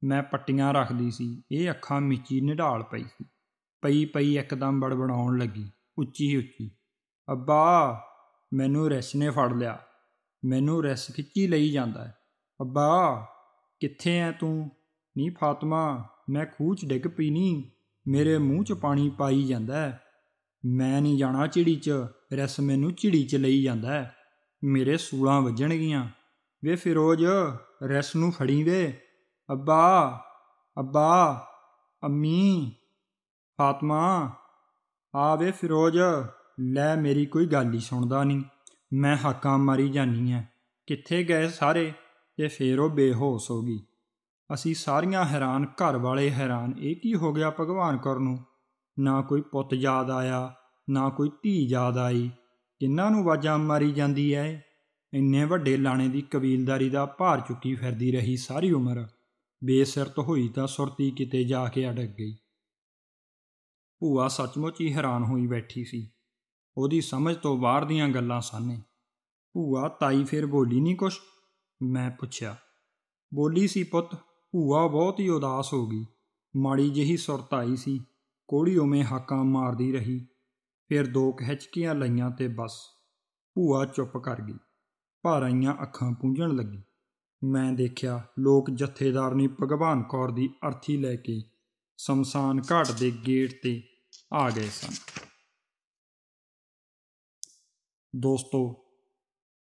ਮੈਂ ਪੱਟੀਆਂ ਰੱਖਦੀ ਸੀ ਇਹ ਅੱਖਾਂ ਮਿੱਚੀ ਨਿਢਾਲ ਪਈ ਸੀ ਪਈ ਪਈ ਇੱਕਦਮ ਬੜਬੜਾਉਣ ਲੱਗੀ ਉੱਚੀ ਉੱਚੀ ਅੱਬਾ ਮੈਨੂੰ ਰੈਸ ਨੇ ਫੜ ਲਿਆ ਮੈਨੂੰ ਰੈਸ ਖਿੱਚੀ ਲਈ ਜਾਂਦਾ ਅੱਬਾ ਕਿੱਥੇ ਐ ਤੂੰ ਨੀ ਫਾਤਮਾ ਮੈਂ ਖੂਚ 'ਚ ਡਿੱਗ ਪਈ ਮੇਰੇ ਮੂੰਹ 'ਚ ਪਾਣੀ ਪਾਈ ਜਾਂਦਾ ਮੈਂ ਨਹੀਂ ਜਾਣਾ ਚਿੜੀ 'ਚ ਰਸ ਮੈਨੂੰ ਚਿੜੀ 'ਚ ਲਈ ਜਾਂਦਾ ਮੇਰੇ ਸੂਲਾਂ ਵੱਜਣਗੀਆਂ ਵੇ ਫਿਰੋਜ਼ ਰਸ ਨੂੰ ਫੜੀ ਵੇ ਅੱਬਾ ਅੱਬਾ ਅੰਮੀ ਫਾਤਮਾ ਆ ਵੇ ਫਿਰੋਜ਼ ਲੈ ਮੇਰੀ ਕੋਈ ਗੱਲ ਹੀ ਸੁਣਦਾ ਨਹੀਂ ਮੈਂ ਹਾਕਾਂ ਮਾਰੀ ਜਾਨੀ ਐ ਕਿੱਥੇ ਗਏ ਸਾਰੇ ਤੇ ਫੇਰ ਉਹ ਬੇਹੋਸ਼ ਹੋ ਗਈ ਅਸੀਂ ਸਾਰੀਆਂ ਹੈਰਾਨ ਘਰ ਵਾਲੇ ਹੈਰਾਨ ਇਹ ਕੀ ਹੋ ਗਿਆ ਭਗਵਾਨ ਕਰ ਨੂੰ ਨਾ ਕੋਈ ਪੁੱਤ ਯਾਦ ਆਇਆ ਨਾ ਕੋਈ ਧੀ ਯਾਦ ਆਈ ਕਿੰਨਾਂ ਨੂੰ ਵਾਜਾਂ ਮਾਰੀ ਜਾਂਦੀ ਐ ਇੰਨੇ ਵੱਡੇ ਲਾਣੇ ਦੀ ਕਬੀਲਦਾਰੀ ਦਾ ਭਾਰ ਚੁੱਕੀ ਫਿਰਦੀ ਰਹੀ ਸਾਰੀ ਉਮਰ ਬੇਸਿਰਤ ਹੋਈ ਤਾਂ ਸੁਰਤੀ ਕਿਤੇ ਜਾ ਕੇ ਅੜਕ ਗਈ ਭੂਆ ਸੱਚਮੁੱਚ ਹੀ ਹੈਰਾਨ ਹੋਈ ਬੈਠੀ ਸੀ ਉਹਦੀ ਸਮਝ ਤੋਂ ਬਾਹਰ ਦੀਆਂ ਗੱਲਾਂ ਸਾਨੇ ਭੂਆ ਤਾਈ ਫੇਰ ਬੋਲੀ ਨਹੀਂ ਕੁਛ ਮੈਂ ਪੁੱਛਿਆ ਬੋਲੀ ਸੀ ਪੁੱਤ ਭੂਆ ਬਹੁਤ ਹੀ ਉਦਾਸ ਹੋ ਗਈ ਮਾੜੀ ਜਿਹੀ ਸੁਰਤ ਆਈ ਸੀ ਕੋੜੀ ਉਵੇਂ ਹਾਕਾਂ ਮਾਰਦੀ ਰਹੀ ਫਿਰ ਦੋ ਖਿੱਚਕੀਆਂ ਲਈਆਂ ਤੇ ਬਸ ਭੂਆ ਚੁੱਪ ਕਰ ਗਈ ਭਾਰ ਆਈਆਂ ਅੱਖਾਂ ਪੂੰਝਣ ਲੱਗੀ ਮੈਂ ਦੇਖਿਆ ਲੋਕ ਜਥੇਦਾਰਨੀ ਭਗਵਾਨ ਕੌਰ ਦੀ ਅਰਥੀ ਲੈ ਕੇ ਸਮਸਾਨ ਘਾਟ ਦੇ ਗੇਟ ਤੇ ਆ ਗਏ ਸਨ ਦੋਸਤੋ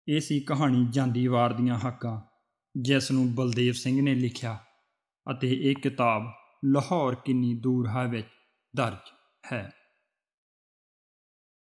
ਇਹ ਸੀ ਕਹਾਣੀ ਜਾਂਦੀ ਵਾਰ ਦੀਆਂ ਹੱਕਾਂ ਜਿਸ ਨੂੰ ਬਲਦੇਵ ਸਿੰਘ ਨੇ ਲਿਖਿਆ ਅਤੇ ਇਹ ਕਿਤਾਬ ਲਾਹੌਰ ਕਿੰਨੀ ਦੂਰ ਹੈ ਵਿੱਚ ਦਰਜ ਹੈ